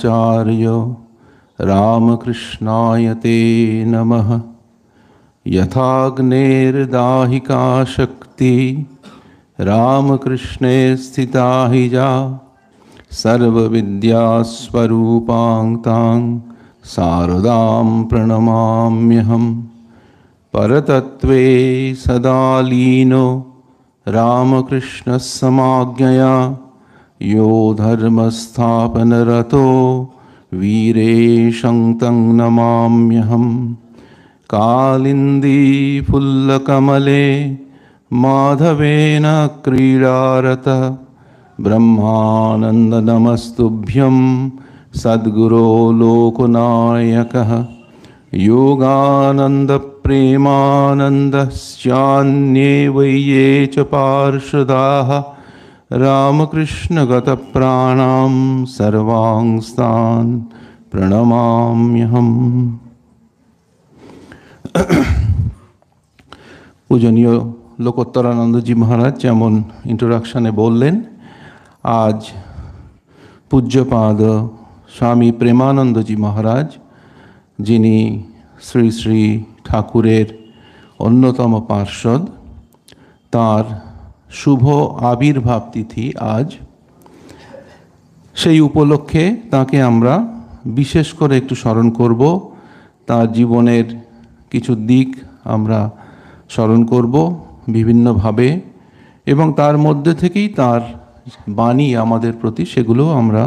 आचार्य रामकृष्णाय ते नम यथाग्नेर्दाहिका शक्ति रामकृष्णे स्थिता ही जा सर्विद्यास्वूपांग तां शारदां प्रणमाम्यहं परतत्त्वे सदा लीनो रामकृष्ण सामया यो धर्मस्थापनरतो वीरेशं तं नमाम्यहं कालिन्दीफुल्लकमले माधवेन क्रीडारत ब्रह्मानन्दनमस्तुभ्यं सद्गुरो लोकनायकः योगानन्दप्रेमानन्दश्चान्ये वै ये च पार्षदाः रामकृष्णगतप्राणां सर्वांस्तान् প্রণমাম্যহম পূজনীয় লোকোত্তরানন্দজি মহারাজ যেমন ইন্ট্রোডাকশানে বললেন আজ পূজ্যপাদ স্বামী প্রেমানন্দজি মহারাজ যিনি শ্রী শ্রী ঠাকুরের অন্যতম পার্ষদ তার শুভ আবির্ভাব তিথি আজ সেই উপলক্ষে তাকে আমরা বিশেষ করে একটু স্মরণ করব তার জীবনের কিছু দিক আমরা স্মরণ করব বিভিন্নভাবে এবং তার মধ্যে থেকেই তার বাণী আমাদের প্রতি সেগুলো আমরা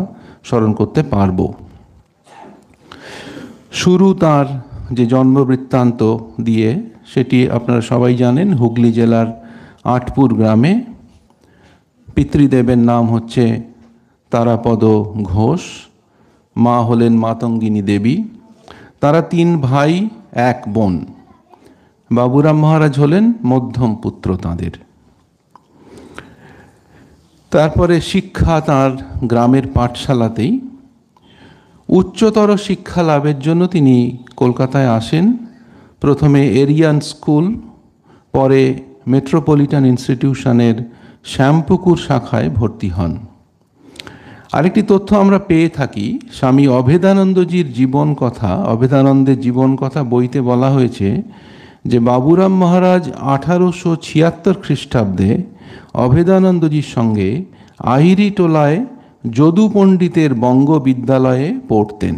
স্মরণ করতে পারব শুরু তার যে জন্মবৃত্তান্ত দিয়ে সেটি আপনারা সবাই জানেন হুগলি জেলার আটপুর গ্রামে পিতৃদেবের নাম হচ্ছে তারাপদ ঘোষ মা হলেন মাতঙ্গিনী দেবী তারা তিন ভাই এক বোন বাবুরাম মহারাজ হলেন মধ্যম পুত্র তাঁদের তারপরে শিক্ষা তার গ্রামের পাঠশালাতেই উচ্চতর শিক্ষা লাভের জন্য তিনি কলকাতায় আসেন প্রথমে এরিয়ান স্কুল পরে মেট্রোপলিটান ইনস্টিটিউশনের শ্যামপুকুর শাখায় ভর্তি হন আরেকটি তথ্য আমরা পেয়ে থাকি স্বামী অভেদানন্দজির জীবন কথা অভেদানন্দের জীবন কথা বইতে বলা হয়েছে যে বাবুরাম মহারাজ আঠারোশো ছিয়াত্তর খ্রিস্টাব্দে অভেদানন্দজির সঙ্গে আহিরি টোলায় যদু পণ্ডিতের বঙ্গ বিদ্যালয়ে পড়তেন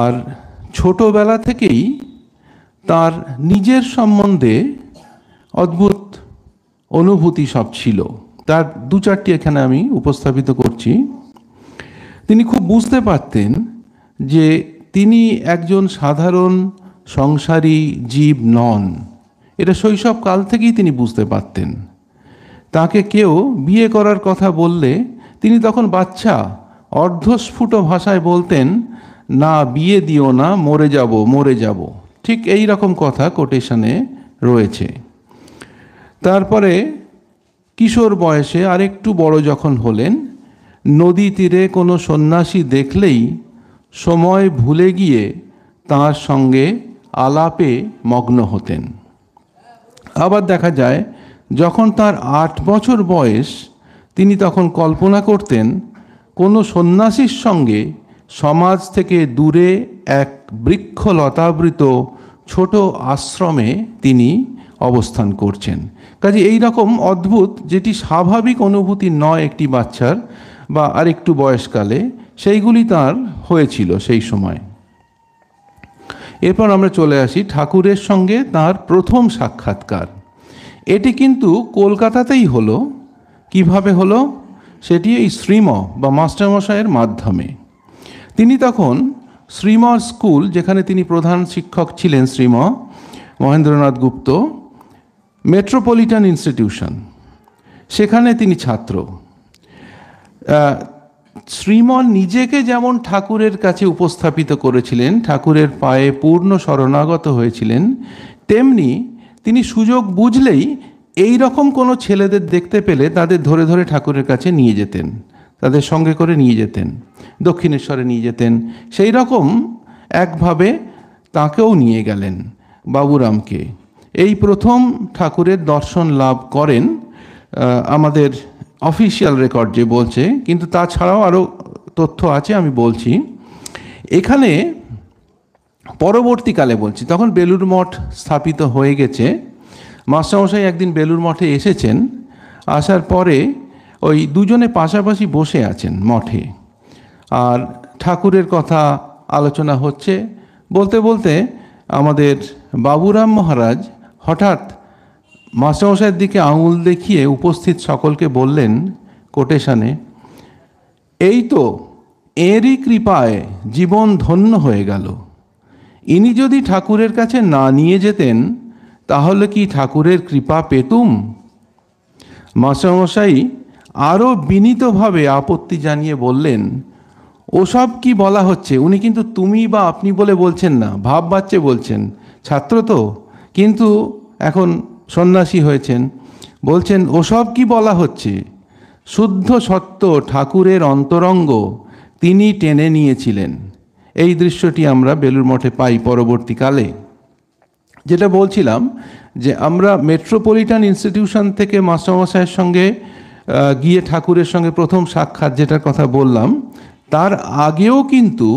আর ছোটবেলা থেকেই তার নিজের সম্বন্ধে অদ্ভুত অনুভূতি সব ছিল তার দু চারটি এখানে আমি উপস্থাপিত করছি তিনি খুব বুঝতে পারতেন যে তিনি একজন সাধারণ সংসারী জীব নন এটা শৈশব কাল থেকেই তিনি বুঝতে পারতেন তাকে কেউ বিয়ে করার কথা বললে তিনি তখন বাচ্চা অর্ধস্ফুট ভাষায় বলতেন না বিয়ে দিও না মরে যাব মরে যাব ঠিক এই রকম কথা কোটেশনে রয়েছে তারপরে কিশোর বয়সে আরেকটু বড় যখন হলেন নদী তীরে কোনো সন্ন্যাসী দেখলেই সময় ভুলে গিয়ে তার সঙ্গে আলাপে মগ্ন হতেন আবার দেখা যায় যখন তার আট বছর বয়স তিনি তখন কল্পনা করতেন কোনো সন্ন্যাসীর সঙ্গে সমাজ থেকে দূরে এক বৃক্ষ লতাবৃত ছোট আশ্রমে তিনি অবস্থান করছেন কাজে এই রকম অদ্ভুত যেটি স্বাভাবিক অনুভূতি নয় একটি বাচ্চার বা আরেকটু বয়সকালে সেইগুলি তার হয়েছিল সেই সময় এরপর আমরা চলে আসি ঠাকুরের সঙ্গে তার প্রথম সাক্ষাৎকার এটি কিন্তু কলকাতাতেই হলো কিভাবে হলো সেটি এই শ্রীম বা মাস্টারমশাইয়ের মাধ্যমে তিনি তখন শ্রীম স্কুল যেখানে তিনি প্রধান শিক্ষক ছিলেন শ্রীম মহেন্দ্রনাথ গুপ্ত মেট্রোপলিটন ইনস্টিটিউশন সেখানে তিনি ছাত্র শ্রীম নিজেকে যেমন ঠাকুরের কাছে উপস্থাপিত করেছিলেন ঠাকুরের পায়ে পূর্ণ শরণাগত হয়েছিলেন তেমনি তিনি সুযোগ বুঝলেই এই রকম কোনো ছেলেদের দেখতে পেলে তাদের ধরে ধরে ঠাকুরের কাছে নিয়ে যেতেন তাদের সঙ্গে করে নিয়ে যেতেন দক্ষিণেশ্বরে নিয়ে যেতেন সেই রকম একভাবে তাকেও নিয়ে গেলেন বাবুরামকে এই প্রথম ঠাকুরের দর্শন লাভ করেন আমাদের অফিসিয়াল রেকর্ড যে বলছে কিন্তু তাছাড়াও আরও তথ্য আছে আমি বলছি এখানে পরবর্তীকালে বলছি তখন বেলুর মঠ স্থাপিত হয়ে গেছে মাস্টারমশাই একদিন বেলুর মঠে এসেছেন আসার পরে ওই দুজনে পাশাপাশি বসে আছেন মঠে আর ঠাকুরের কথা আলোচনা হচ্ছে বলতে বলতে আমাদের বাবুরাম মহারাজ হঠাৎ মাস্টারমশাইয়ের দিকে আঙুল দেখিয়ে উপস্থিত সকলকে বললেন কোটেশানে এই তো এরই কৃপায় জীবন ধন্য হয়ে গেল ইনি যদি ঠাকুরের কাছে না নিয়ে যেতেন তাহলে কি ঠাকুরের কৃপা পেতুম মাস্টারমশাই আরও বিনীতভাবে আপত্তি জানিয়ে বললেন ওসব কি বলা হচ্ছে উনি কিন্তু তুমি বা আপনি বলে বলছেন না ভাব বাচ্চে বলছেন ছাত্র তো কিন্তু এখন সন্ন্যাসী হয়েছেন বলছেন ওসব কি বলা হচ্ছে শুদ্ধ সত্য ঠাকুরের অন্তরঙ্গ তিনি টেনে নিয়েছিলেন এই দৃশ্যটি আমরা বেলুর মঠে পাই পরবর্তীকালে যেটা বলছিলাম যে আমরা মেট্রোপলিটন ইনস্টিটিউশন থেকে মাস্টারমশাইয়ের সঙ্গে গিয়ে ঠাকুরের সঙ্গে প্রথম সাক্ষাৎ যেটার কথা বললাম তার আগেও কিন্তু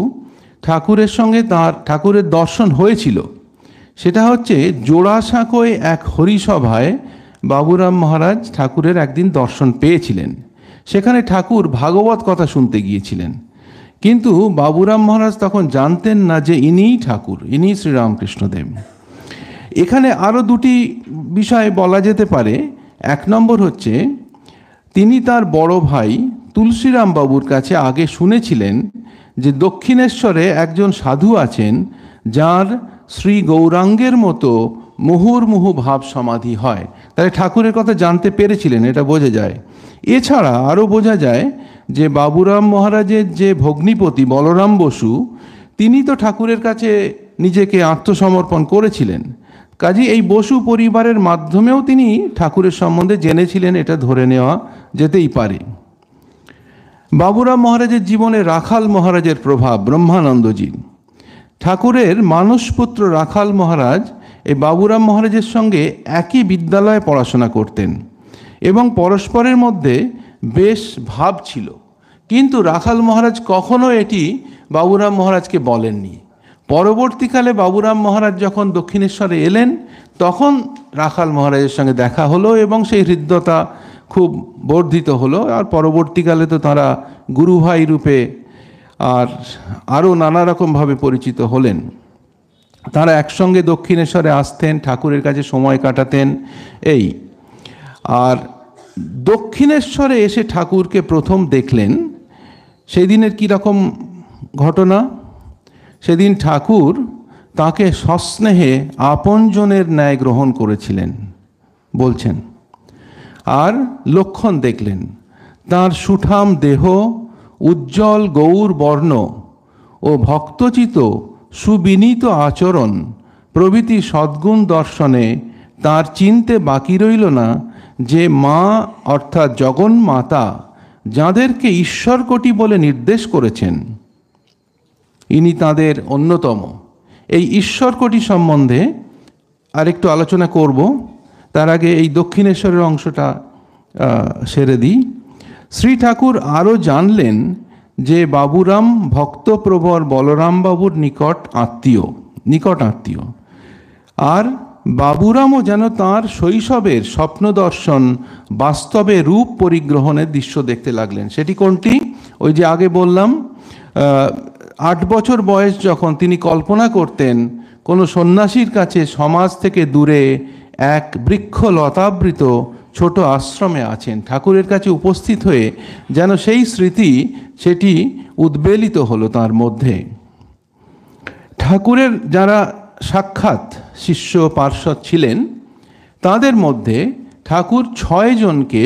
ঠাকুরের সঙ্গে তার ঠাকুরের দর্শন হয়েছিল সেটা হচ্ছে জোড়াসাঁকোয় এক হরিসভায় বাবুরাম মহারাজ ঠাকুরের একদিন দর্শন পেয়েছিলেন সেখানে ঠাকুর ভাগবত কথা শুনতে গিয়েছিলেন কিন্তু বাবুরাম মহারাজ তখন জানতেন না যে ইনিই ঠাকুর ইনিই শ্রীরামকৃষ্ণদেব এখানে আরও দুটি বিষয় বলা যেতে পারে এক নম্বর হচ্ছে তিনি তার বড় ভাই তুলসীরাম বাবুর কাছে আগে শুনেছিলেন যে দক্ষিণেশ্বরে একজন সাধু আছেন যার শ্রী গৌরাঙ্গের মতো মুহুর্মুহু ভাব সমাধি হয় তাহলে ঠাকুরের কথা জানতে পেরেছিলেন এটা বোঝা যায় এছাড়া আরও বোঝা যায় যে বাবুরাম মহারাজের যে ভগ্নিপতি বলরাম বসু তিনি তো ঠাকুরের কাছে নিজেকে আত্মসমর্পণ করেছিলেন কাজী এই বসু পরিবারের মাধ্যমেও তিনি ঠাকুরের সম্বন্ধে জেনেছিলেন এটা ধরে নেওয়া যেতেই পারে বাবুরাম মহারাজের জীবনে রাখাল মহারাজের প্রভাব ব্রহ্মানন্দজি ঠাকুরের মানসপুত্র রাখাল মহারাজ এই বাবুরাম মহারাজের সঙ্গে একই বিদ্যালয়ে পড়াশোনা করতেন এবং পরস্পরের মধ্যে বেশ ভাব ছিল কিন্তু রাখাল মহারাজ কখনো এটি বাবুরাম মহারাজকে বলেননি পরবর্তীকালে বাবুরাম মহারাজ যখন দক্ষিণেশ্বরে এলেন তখন রাখাল মহারাজের সঙ্গে দেখা হলো এবং সেই হৃদ্যতা খুব বর্ধিত হলো আর পরবর্তীকালে তো তারা গুরুভাই রূপে আর আরও নানা রকমভাবে পরিচিত হলেন তারা একসঙ্গে দক্ষিণেশ্বরে আসতেন ঠাকুরের কাছে সময় কাটাতেন এই আর দক্ষিণেশ্বরে এসে ঠাকুরকে প্রথম দেখলেন সেই দিনের কীরকম ঘটনা সেদিন ঠাকুর তাকে সস্নেহে আপনজনের ন্যায় গ্রহণ করেছিলেন বলছেন আর লক্ষণ দেখলেন তার সুঠাম দেহ উজ্জ্বল গৌর বর্ণ ও ভক্তচিত সুবিনীত আচরণ প্রভৃতি সদ্গুণ দর্শনে তার চিনতে বাকি রইল না যে মা অর্থাৎ জগন্মাতা যাঁদেরকে ঈশ্বরকটি বলে নির্দেশ করেছেন ইনি তাদের অন্যতম এই ঈশ্বরকটি সম্বন্ধে আরেকটু আলোচনা করব তার আগে এই দক্ষিণেশ্বরের অংশটা সেরে দিই শ্রী ঠাকুর আরও জানলেন যে বাবুরাম ভক্তপ্রভর বলরাম বাবুর নিকট আত্মীয় নিকট আত্মীয় আর বাবুরামও যেন তার শৈশবের স্বপ্ন দর্শন বাস্তবে রূপ পরিগ্রহণের দৃশ্য দেখতে লাগলেন সেটি কোনটি ওই যে আগে বললাম আট বছর বয়স যখন তিনি কল্পনা করতেন কোনো সন্ন্যাসীর কাছে সমাজ থেকে দূরে এক বৃক্ষ লতাবৃত ছোট আশ্রমে আছেন ঠাকুরের কাছে উপস্থিত হয়ে যেন সেই স্মৃতি সেটি উদ্বেলিত হলো তার মধ্যে ঠাকুরের যারা সাক্ষাৎ শিষ্য পার্শ্বদ ছিলেন তাদের মধ্যে ঠাকুর ছয়জনকে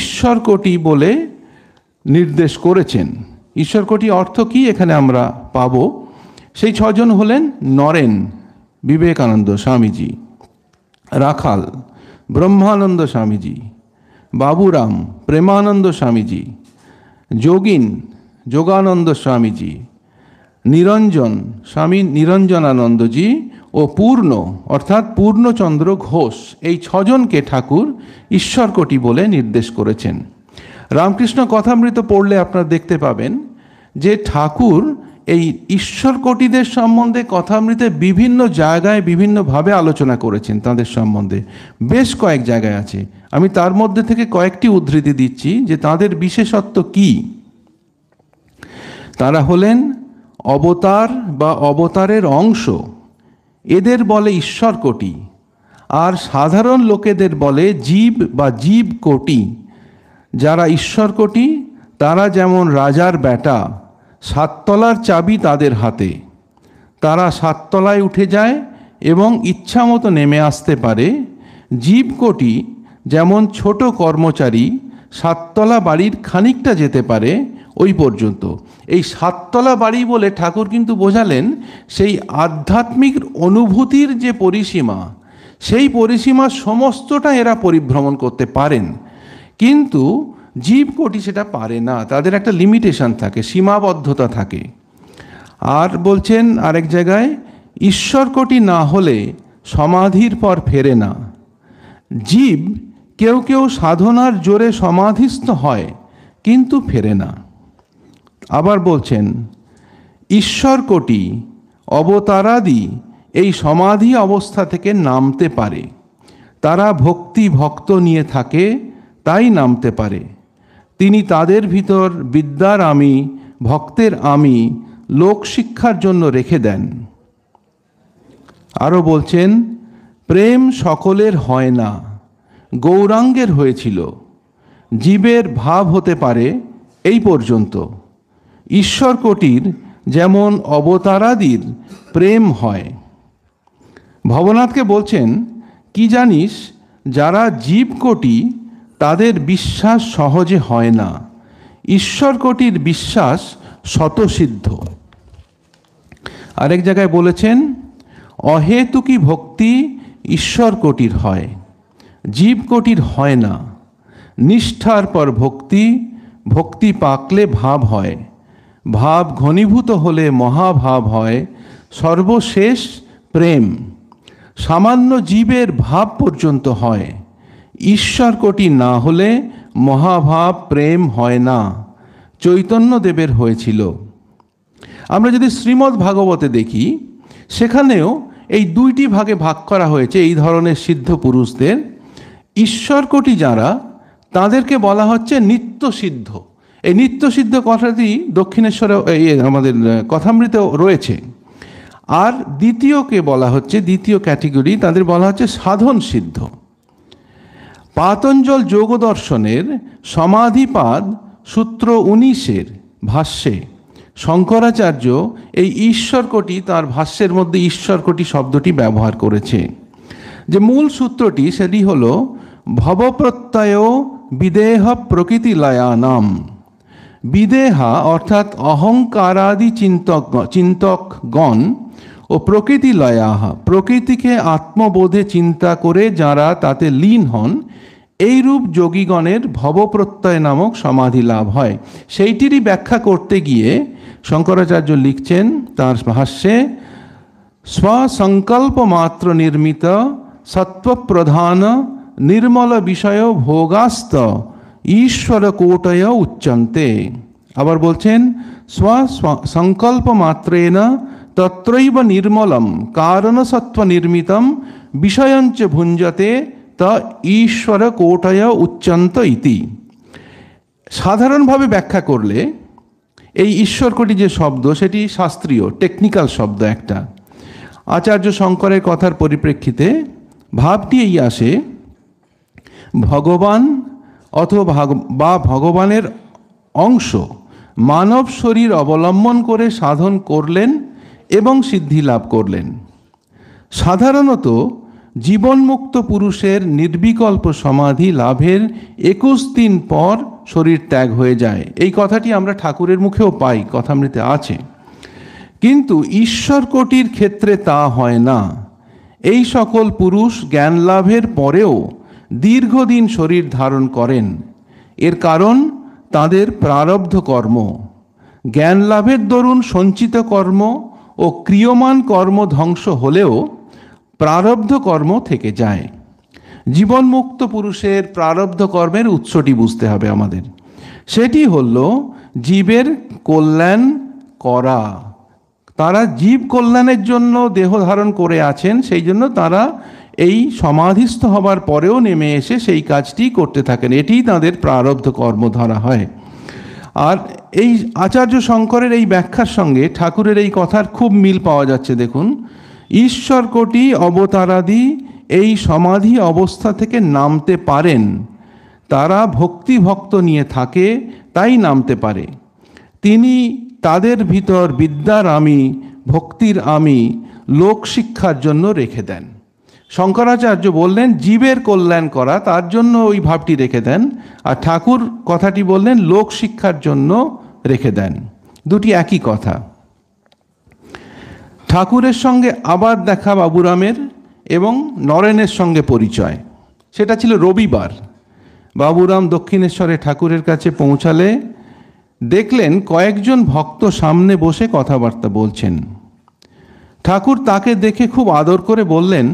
ঈশ্বরকটি বলে নির্দেশ করেছেন ঈশ্বরকোটি অর্থ কি এখানে আমরা পাব সেই ছজন হলেন নরেন বিবেকানন্দ স্বামীজি রাখাল ব্রহ্মানন্দ স্বামীজি বাবুরাম প্রেমানন্দ স্বামীজি যোগিন যোগানন্দ স্বামীজি নিরঞ্জন স্বামী নিরঞ্জনানন্দজি ও পূর্ণ অর্থাৎ পূর্ণচন্দ্র ঘোষ এই ছজনকে ঠাকুর ঈশ্বরকোটি বলে নির্দেশ করেছেন রামকৃষ্ণ কথামৃত পড়লে আপনারা দেখতে পাবেন যে ঠাকুর এই ঈশ্বর কোটিদের সম্বন্ধে কথামৃতে বিভিন্ন জায়গায় বিভিন্নভাবে আলোচনা করেছেন তাদের সম্বন্ধে বেশ কয়েক জায়গায় আছে আমি তার মধ্যে থেকে কয়েকটি উদ্ধৃতি দিচ্ছি যে তাদের বিশেষত্ব কি তারা হলেন অবতার বা অবতারের অংশ এদের বলে ঈশ্বর কোটি আর সাধারণ লোকেদের বলে জীব বা জীব কোটি যারা ঈশ্বর কোটি তারা যেমন রাজার বেটা সাততলার চাবি তাদের হাতে তারা সাততলায় উঠে যায় এবং ইচ্ছা মতো নেমে আসতে পারে জীবকোটি যেমন ছোট কর্মচারী সাততলা বাড়ির খানিকটা যেতে পারে ওই পর্যন্ত এই সাততলা বাড়ি বলে ঠাকুর কিন্তু বোঝালেন সেই আধ্যাত্মিক অনুভূতির যে পরিসীমা সেই পরিসীমা সমস্তটা এরা পরিভ্রমণ করতে পারেন কিন্তু জীব কোটি সেটা পারে না তাদের একটা লিমিটেশন থাকে সীমাবদ্ধতা থাকে আর বলছেন আরেক জায়গায় ঈশ্বর কোটি না হলে সমাধির পর ফেরে না জীব কেউ কেউ সাধনার জোরে সমাধিস্থ হয় কিন্তু ফেরে না আবার বলছেন ঈশ্বর কোটি অবতারাদি এই সমাধি অবস্থা থেকে নামতে পারে তারা ভক্তি ভক্ত নিয়ে থাকে তাই নামতে পারে তিনি তাদের ভিতর বিদ্যার আমি ভক্তের আমি লোক শিক্ষার জন্য রেখে দেন আরও বলছেন প্রেম সকলের হয় না গৌরাঙ্গের হয়েছিল জীবের ভাব হতে পারে এই পর্যন্ত ঈশ্বর কোটির যেমন অবতারাদির প্রেম হয় ভবনাথকে বলছেন কি জানিস যারা জীবকোটি তাদের বিশ্বাস সহজে হয় না ঈশ্বর কোটির বিশ্বাস স্বতঃসিদ্ধ আরেক জায়গায় বলেছেন অহেতুকি ভক্তি ঈশ্বর কোটির হয় জীব কোটির হয় না নিষ্ঠার পর ভক্তি ভক্তি পাকলে ভাব হয় ভাব ঘনীভূত হলে মহাভাব হয় সর্বশেষ প্রেম সামান্য জীবের ভাব পর্যন্ত হয় ঈশ্বর কোটি না হলে মহাভাব প্রেম হয় না চৈতন্যদেবের হয়েছিল আমরা যদি শ্রীমদ্ ভাগবতে দেখি সেখানেও এই দুইটি ভাগে ভাগ করা হয়েছে এই ধরনের সিদ্ধ পুরুষদের ঈশ্বর কোটি যারা তাদেরকে বলা হচ্ছে নিত্য সিদ্ধ এই নিত্য সিদ্ধ কথাটি দক্ষিণেশ্বরে আমাদের কথামৃত রয়েছে আর দ্বিতীয়কে বলা হচ্ছে দ্বিতীয় ক্যাটেগরি তাদের বলা হচ্ছে সাধন সিদ্ধ পাতঞ্জল যোগ দর্শনের সমাধিপাদ সূত্র উনিশের ভাষ্যে শঙ্করাচার্য এই ঈশ্বরকটি তার ভাষ্যের মধ্যে ঈশ্বরকটি শব্দটি ব্যবহার করেছে যে মূল সূত্রটি সেটি হল ভবপ্রত্যয় বিদেহ প্রকৃতি লয়ানাম বিদেহা অর্থাৎ অহংকারাদি চিন্তক চিন্তকগণ ও প্রকৃতি আহা প্রকৃতিকে আত্মবোধে চিন্তা করে যারা তাতে লীন হন এইরূপ যোগীগণের ভবপ্রত্যয় নামক সমাধি লাভ হয় সেইটিরই ব্যাখ্যা করতে গিয়ে শঙ্করাচার্য লিখছেন তাঁর ভাষ্যে স্বসংকল্প মাত্র নির্মিত সত্ত্বপ্রধান নির্মল বিষয় ভোগাস্ত ঈশ্বর কোটয় উচ্চন্তে আবার বলছেন স্ব সংকল্প না তত্রৈব নির্মলম কারণসত্ব নির্মিতম বিষয়ঞ্চ ভুঞ্জতে ত ঈশ্বর কোটয় উচ্চন্ত ইতি সাধারণভাবে ব্যাখ্যা করলে এই ঈশ্বরকটি যে শব্দ সেটি শাস্ত্রীয় টেকনিক্যাল শব্দ একটা আচার্য শঙ্করের কথার পরিপ্রেক্ষিতে ভাবটি এই আসে ভগবান অথবা বা ভগবানের অংশ মানব শরীর অবলম্বন করে সাধন করলেন এবং সিদ্ধি লাভ করলেন সাধারণত জীবনমুক্ত পুরুষের নির্বিকল্প সমাধি লাভের একুশ দিন পর শরীর ত্যাগ হয়ে যায় এই কথাটি আমরা ঠাকুরের মুখেও পাই কথামৃতে আছে কিন্তু ঈশ্বর কোটির ক্ষেত্রে তা হয় না এই সকল পুরুষ জ্ঞান লাভের পরেও দীর্ঘদিন শরীর ধারণ করেন এর কারণ তাদের প্রারব্ধ কর্ম জ্ঞান লাভের দরুন সঞ্চিত কর্ম ও ক্রিয়মান কর্ম ধ্বংস হলেও প্রারব্ধ কর্ম থেকে যায় জীবনমুক্ত পুরুষের প্রারব্ধ কর্মের উৎসটি বুঝতে হবে আমাদের সেটি হল জীবের কল্যাণ করা তারা জীব কল্যাণের জন্য দেহ ধারণ করে আছেন সেই জন্য তারা এই সমাধিস্থ হবার পরেও নেমে এসে সেই কাজটি করতে থাকেন এটি তাদের প্রারব্ধ কর্ম ধরা হয় আর এই আচার্য শঙ্করের এই ব্যাখ্যার সঙ্গে ঠাকুরের এই কথার খুব মিল পাওয়া যাচ্ছে দেখুন ঈশ্বর কোটি অবতারাদি এই সমাধি অবস্থা থেকে নামতে পারেন তারা ভক্তি ভক্ত নিয়ে থাকে তাই নামতে পারে তিনি তাদের ভিতর বিদ্যার আমি ভক্তির আমি লোক শিক্ষার জন্য রেখে দেন শঙ্করাচার্য বললেন জীবের কল্যাণ করা তার জন্য ওই ভাবটি রেখে দেন আর ঠাকুর কথাটি বললেন লোক শিক্ষার জন্য রেখে দেন দুটি একই কথা ঠাকুরের সঙ্গে আবার দেখা বাবুরামের এবং নরেনের সঙ্গে পরিচয় সেটা ছিল রবিবার বাবুরাম দক্ষিণেশ্বরে ঠাকুরের কাছে পৌঁছালে দেখলেন কয়েকজন ভক্ত সামনে বসে কথাবার্তা বলছেন ঠাকুর তাকে দেখে খুব আদর করে বললেন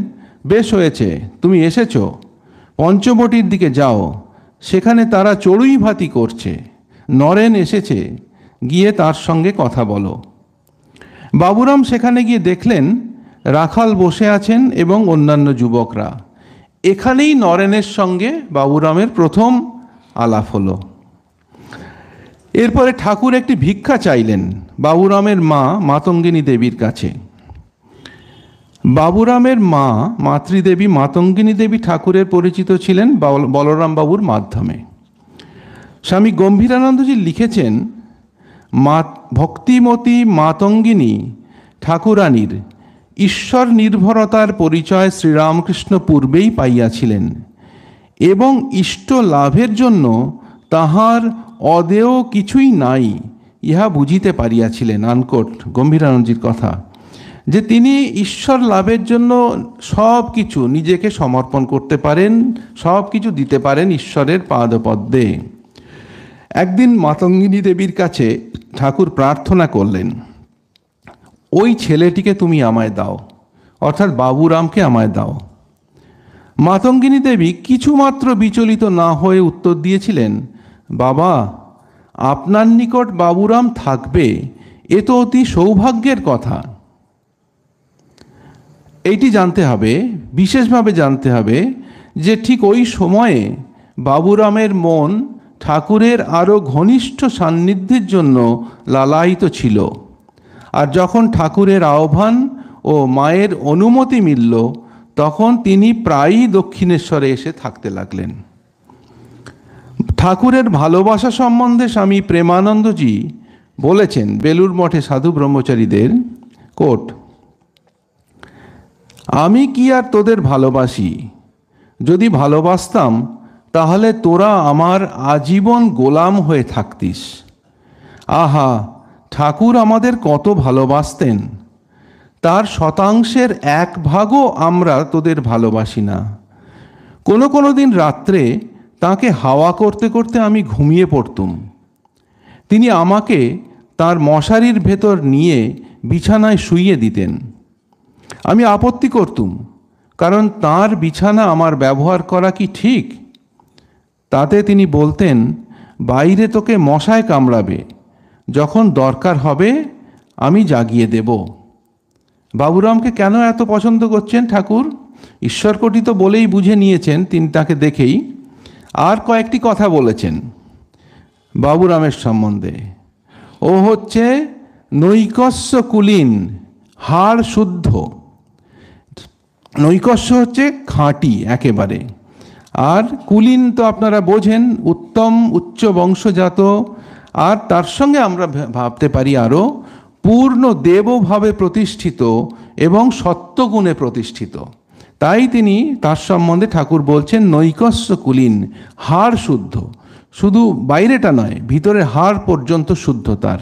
বেশ হয়েছে তুমি এসেছ পঞ্চবটির দিকে যাও সেখানে তারা চড়ুই ভাতি করছে নরেন এসেছে গিয়ে তার সঙ্গে কথা বলো বাবুরাম সেখানে গিয়ে দেখলেন রাখাল বসে আছেন এবং অন্যান্য যুবকরা এখানেই নরেনের সঙ্গে বাবুরামের প্রথম আলাপ হলো এরপরে ঠাকুর একটি ভিক্ষা চাইলেন বাবুরামের মা মাতঙ্গিনী দেবীর কাছে বাবুরামের মা মাতৃদেবী মাতঙ্গিনী দেবী ঠাকুরের পরিচিত ছিলেন বলরাম বাবুর মাধ্যমে স্বামী গম্ভীরানন্দজি লিখেছেন মা ভক্তিমতী মাতঙ্গিনী ঠাকুরানীর ঈশ্বর নির্ভরতার পরিচয় শ্রীরামকৃষ্ণ পূর্বেই পাইয়াছিলেন এবং ইষ্ট লাভের জন্য তাহার অদেয় কিছুই নাই ইহা বুঝিতে পারিয়াছিলেন আনকোট গম্ভীরানন্দজির কথা যে তিনি ঈশ্বর লাভের জন্য সব কিছু নিজেকে সমর্পণ করতে পারেন সব কিছু দিতে পারেন ঈশ্বরের পাদপদ্মে একদিন মাতঙ্গিনী দেবীর কাছে ঠাকুর প্রার্থনা করলেন ওই ছেলেটিকে তুমি আমায় দাও অর্থাৎ বাবুরামকে আমায় দাও মাতঙ্গিনী দেবী কিছুমাত্র বিচলিত না হয়ে উত্তর দিয়েছিলেন বাবা আপনার নিকট বাবুরাম থাকবে এ তো অতি সৌভাগ্যের কথা এইটি জানতে হবে বিশেষভাবে জানতে হবে যে ঠিক ওই সময়ে বাবুরামের মন ঠাকুরের আরও ঘনিষ্ঠ সান্নিধ্যের জন্য লালায়িত ছিল আর যখন ঠাকুরের আহ্বান ও মায়ের অনুমতি মিলল তখন তিনি প্রায়ই দক্ষিণেশ্বরে এসে থাকতে লাগলেন ঠাকুরের ভালোবাসা সম্বন্ধে স্বামী প্রেমানন্দজি বলেছেন বেলুর মঠে সাধু ব্রহ্মচারীদের কোট আমি কি আর তোদের ভালোবাসি যদি ভালোবাসতাম তাহলে তোরা আমার আজীবন গোলাম হয়ে থাকতিস আহা ঠাকুর আমাদের কত ভালোবাসতেন তার শতাংশের এক ভাগও আমরা তোদের ভালোবাসি না কোনো কোনো দিন রাত্রে তাকে হাওয়া করতে করতে আমি ঘুমিয়ে পড়তুম তিনি আমাকে তার মশারির ভেতর নিয়ে বিছানায় শুইয়ে দিতেন আমি আপত্তি করতুম কারণ তার বিছানা আমার ব্যবহার করা কি ঠিক তাতে তিনি বলতেন বাইরে তোকে মশায় কামড়াবে যখন দরকার হবে আমি জাগিয়ে দেব বাবুরামকে কেন এত পছন্দ করছেন ঠাকুর ঈশ্বরকটি তো বলেই বুঝে নিয়েছেন তিনি তাকে দেখেই আর কয়েকটি কথা বলেছেন বাবুরামের সম্বন্ধে ও হচ্ছে নৈকস্য কুলীন হাড় শুদ্ধ নৈকস্য হচ্ছে খাঁটি একেবারে আর কুলিন তো আপনারা বোঝেন উত্তম উচ্চ বংশজাত আর তার সঙ্গে আমরা ভাবতে পারি আরও পূর্ণ দেবভাবে প্রতিষ্ঠিত এবং সত্যগুণে প্রতিষ্ঠিত তাই তিনি তার সম্বন্ধে ঠাকুর বলছেন নৈকস্য কুলীন হাড় শুদ্ধ শুধু বাইরেটা নয় ভিতরের হাড় পর্যন্ত শুদ্ধ তার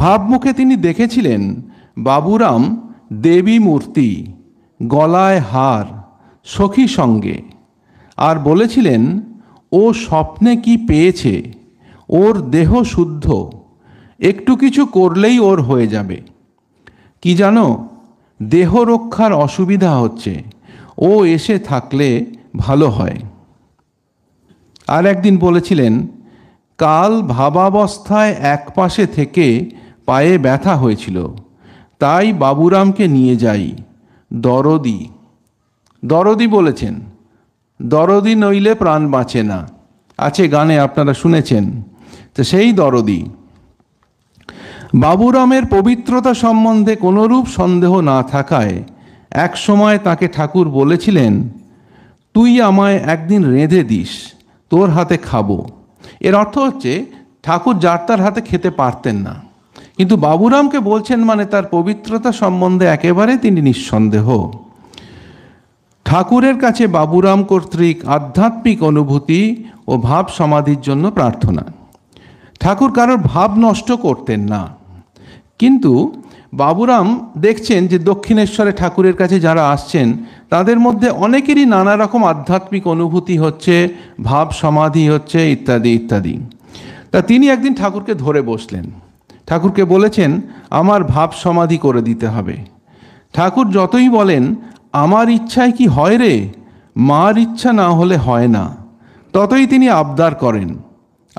ভাবমুখে তিনি দেখেছিলেন বাবুরাম দেবী মূর্তি গলায় হার সখী সঙ্গে আর বলেছিলেন ও স্বপ্নে কি পেয়েছে ওর দেহ শুদ্ধ একটু কিছু করলেই ওর হয়ে যাবে কি জানো দেহ রক্ষার অসুবিধা হচ্ছে ও এসে থাকলে ভালো হয় আর একদিন বলেছিলেন কাল ভাবাবস্থায় এক পাশে থেকে পায়ে ব্যথা হয়েছিল তাই বাবুরামকে নিয়ে যাই দরদি দরদি বলেছেন দরদি নইলে প্রাণ বাঁচে না আছে গানে আপনারা শুনেছেন তো সেই দরদি বাবুরামের পবিত্রতা সম্বন্ধে কোনোরূপ সন্দেহ না থাকায় এক সময় তাকে ঠাকুর বলেছিলেন তুই আমায় একদিন রেঁধে দিস তোর হাতে খাবো এর অর্থ হচ্ছে ঠাকুর যার তার হাতে খেতে পারতেন না কিন্তু বাবুরামকে বলছেন মানে তার পবিত্রতা সম্বন্ধে একেবারে তিনি নিঃসন্দেহ ঠাকুরের কাছে বাবুরাম কর্তৃক আধ্যাত্মিক অনুভূতি ও ভাব সমাধির জন্য প্রার্থনা ঠাকুর কারোর ভাব নষ্ট করতেন না কিন্তু বাবুরাম দেখছেন যে দক্ষিণেশ্বরে ঠাকুরের কাছে যারা আসছেন তাদের মধ্যে অনেকেরই নানা রকম আধ্যাত্মিক অনুভূতি হচ্ছে ভাব সমাধি হচ্ছে ইত্যাদি ইত্যাদি তা তিনি একদিন ঠাকুরকে ধরে বসলেন ঠাকুরকে বলেছেন আমার ভাব সমাধি করে দিতে হবে ঠাকুর যতই বলেন আমার ইচ্ছায় কি হয় রে মার ইচ্ছা না হলে হয় না ততই তিনি আবদার করেন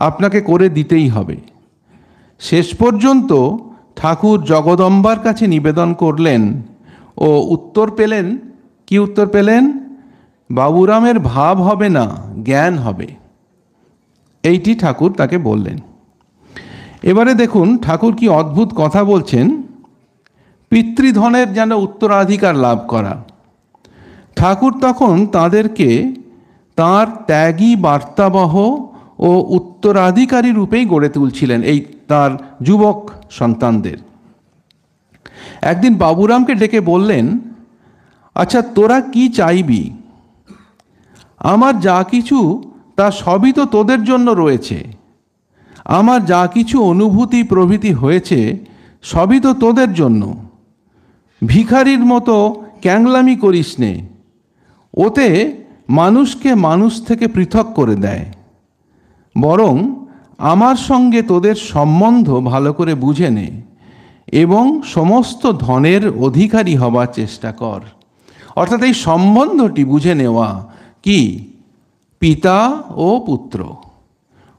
আপনাকে করে দিতেই হবে শেষ পর্যন্ত ঠাকুর জগদম্বার কাছে নিবেদন করলেন ও উত্তর পেলেন কি উত্তর পেলেন বাবুরামের ভাব হবে না জ্ঞান হবে এইটি ঠাকুর তাকে বললেন এবারে দেখুন ঠাকুর কি অদ্ভুত কথা বলছেন পিতৃধনের যেন উত্তরাধিকার লাভ করা ঠাকুর তখন তাদেরকে তার ত্যাগী বার্তাবহ ও উত্তরাধিকারী রূপেই গড়ে তুলছিলেন এই তার যুবক সন্তানদের একদিন বাবুরামকে ডেকে বললেন আচ্ছা তোরা কি চাইবি আমার যা কিছু তা সবই তো তোদের জন্য রয়েছে আমার যা কিছু অনুভূতি প্রভৃতি হয়েছে সবই তো তোদের জন্য ভিখারির মতো ক্যাংলামি করিস নে ওতে মানুষকে মানুষ থেকে পৃথক করে দেয় বরং আমার সঙ্গে তোদের সম্বন্ধ ভালো করে বুঝে নে এবং সমস্ত ধনের অধিকারী হবার চেষ্টা কর অর্থাৎ এই সম্বন্ধটি বুঝে নেওয়া কি পিতা ও পুত্র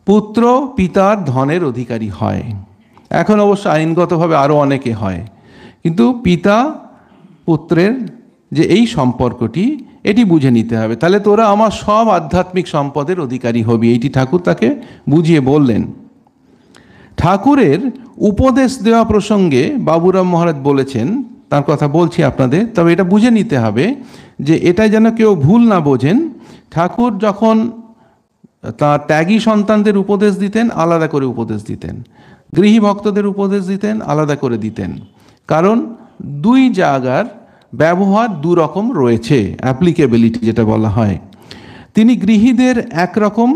পুত্র পিতার ধনের অধিকারী হয় এখন অবশ্য আইনগতভাবে আরও অনেকে হয় কিন্তু পিতা পুত্রের যে এই সম্পর্কটি এটি বুঝে নিতে হবে তাহলে তোরা আমার সব আধ্যাত্মিক সম্পদের অধিকারী হবি এইটি ঠাকুর তাকে বুঝিয়ে বললেন ঠাকুরের উপদেশ দেওয়া প্রসঙ্গে বাবুরাম মহারাজ বলেছেন তার কথা বলছি আপনাদের তবে এটা বুঝে নিতে হবে যে এটা যেন কেউ ভুল না বোঝেন ঠাকুর যখন তা ত্যাগী সন্তানদের উপদেশ দিতেন আলাদা করে উপদেশ দিতেন গৃহী ভক্তদের উপদেশ দিতেন আলাদা করে দিতেন কারণ দুই জায়গার ব্যবহার দু রকম রয়েছে অ্যাপ্লিকেবিলিটি যেটা বলা হয় তিনি গৃহীদের একরকম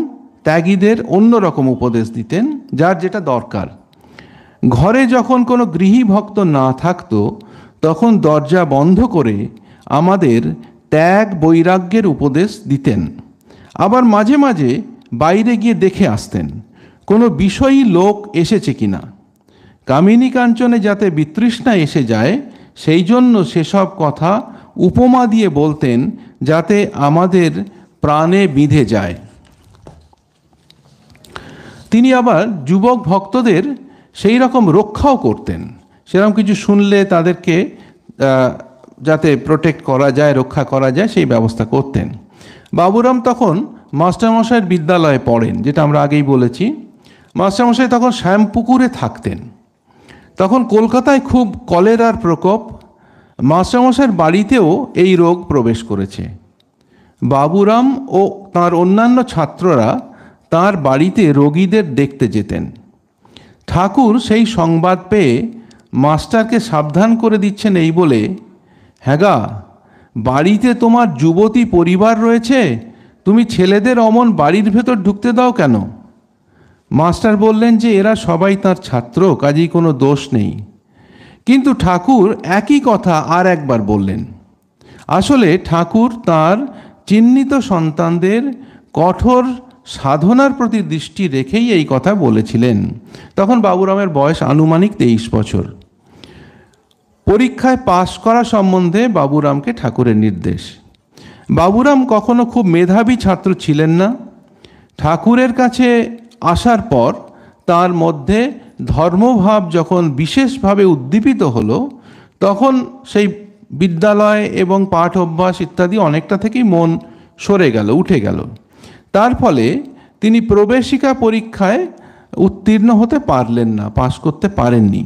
ত্যাগীদের অন্য রকম উপদেশ দিতেন যার যেটা দরকার ঘরে যখন কোনো গৃহী ভক্ত না থাকতো তখন দরজা বন্ধ করে আমাদের ত্যাগ বৈরাগ্যের উপদেশ দিতেন আবার মাঝে মাঝে বাইরে গিয়ে দেখে আসতেন কোনো বিষয়ী লোক এসেছে কিনা কামিনী কাঞ্চনে যাতে বিতৃষ্ণা এসে যায় সেই জন্য সেসব কথা উপমা দিয়ে বলতেন যাতে আমাদের প্রাণে বিঁধে যায় তিনি আবার যুবক ভক্তদের সেই রকম রক্ষাও করতেন সেরকম কিছু শুনলে তাদেরকে যাতে প্রোটেক্ট করা যায় রক্ষা করা যায় সেই ব্যবস্থা করতেন বাবুরাম তখন মাস্টারমশাইয়ের বিদ্যালয়ে পড়েন যেটা আমরা আগেই বলেছি মাস্টারমশাই তখন শ্যামপুকুরে থাকতেন তখন কলকাতায় খুব কলেরার প্রকোপ মাস্টারমশের বাড়িতেও এই রোগ প্রবেশ করেছে বাবুরাম ও তার অন্যান্য ছাত্ররা তার বাড়িতে রোগীদের দেখতে যেতেন ঠাকুর সেই সংবাদ পেয়ে মাস্টারকে সাবধান করে দিচ্ছেন এই বলে হ্যাগা বাড়িতে তোমার যুবতী পরিবার রয়েছে তুমি ছেলেদের অমন বাড়ির ভেতর ঢুকতে দাও কেন মাস্টার বললেন যে এরা সবাই তার ছাত্র কাজেই কোনো দোষ নেই কিন্তু ঠাকুর একই কথা আর একবার বললেন আসলে ঠাকুর তার চিহ্নিত সন্তানদের কঠোর সাধনার প্রতি দৃষ্টি রেখেই এই কথা বলেছিলেন তখন বাবুরামের বয়স আনুমানিক তেইশ বছর পরীক্ষায় পাশ করা সম্বন্ধে বাবুরামকে ঠাকুরের নির্দেশ বাবুরাম কখনো খুব মেধাবী ছাত্র ছিলেন না ঠাকুরের কাছে আসার পর তার মধ্যে ধর্মভাব যখন বিশেষভাবে উদ্দীপিত হলো তখন সেই বিদ্যালয় এবং পাঠ অভ্যাস ইত্যাদি অনেকটা থেকেই মন সরে গেল উঠে গেল তার ফলে তিনি প্রবেশিকা পরীক্ষায় উত্তীর্ণ হতে পারলেন না পাশ করতে পারেননি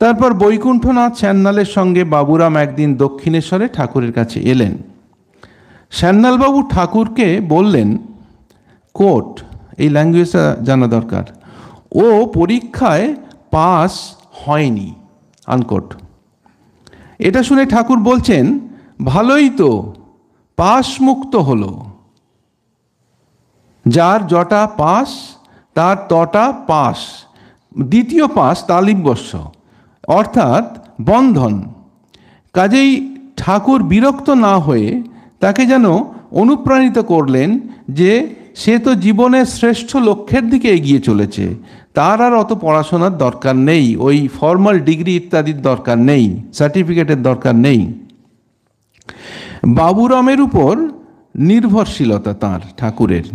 তারপর বৈকুণ্ঠনাথ স্যান্নালের সঙ্গে বাবুরাম একদিন দক্ষিণেশ্বরে ঠাকুরের কাছে এলেন স্যান্নালবাবু ঠাকুরকে বললেন কোট এই ল্যাঙ্গুয়েজটা জানা দরকার ও পরীক্ষায় পাস হয়নি আনকোট এটা শুনে ঠাকুর বলছেন ভালোই তো পাশ মুক্ত হলো যার জটা পাস তার তটা পাস দ্বিতীয় পাস তালিববর্ষ অর্থাৎ বন্ধন কাজেই ঠাকুর বিরক্ত না হয়ে তাকে যেন অনুপ্রাণিত করলেন যে সে তো জীবনের শ্রেষ্ঠ লক্ষ্যের দিকে এগিয়ে চলেছে তার আর অত পড়াশোনার দরকার নেই ওই ফর্মাল ডিগ্রি ইত্যাদির দরকার নেই সার্টিফিকেটের দরকার নেই বাবুরামের উপর নির্ভরশীলতা তার ঠাকুরের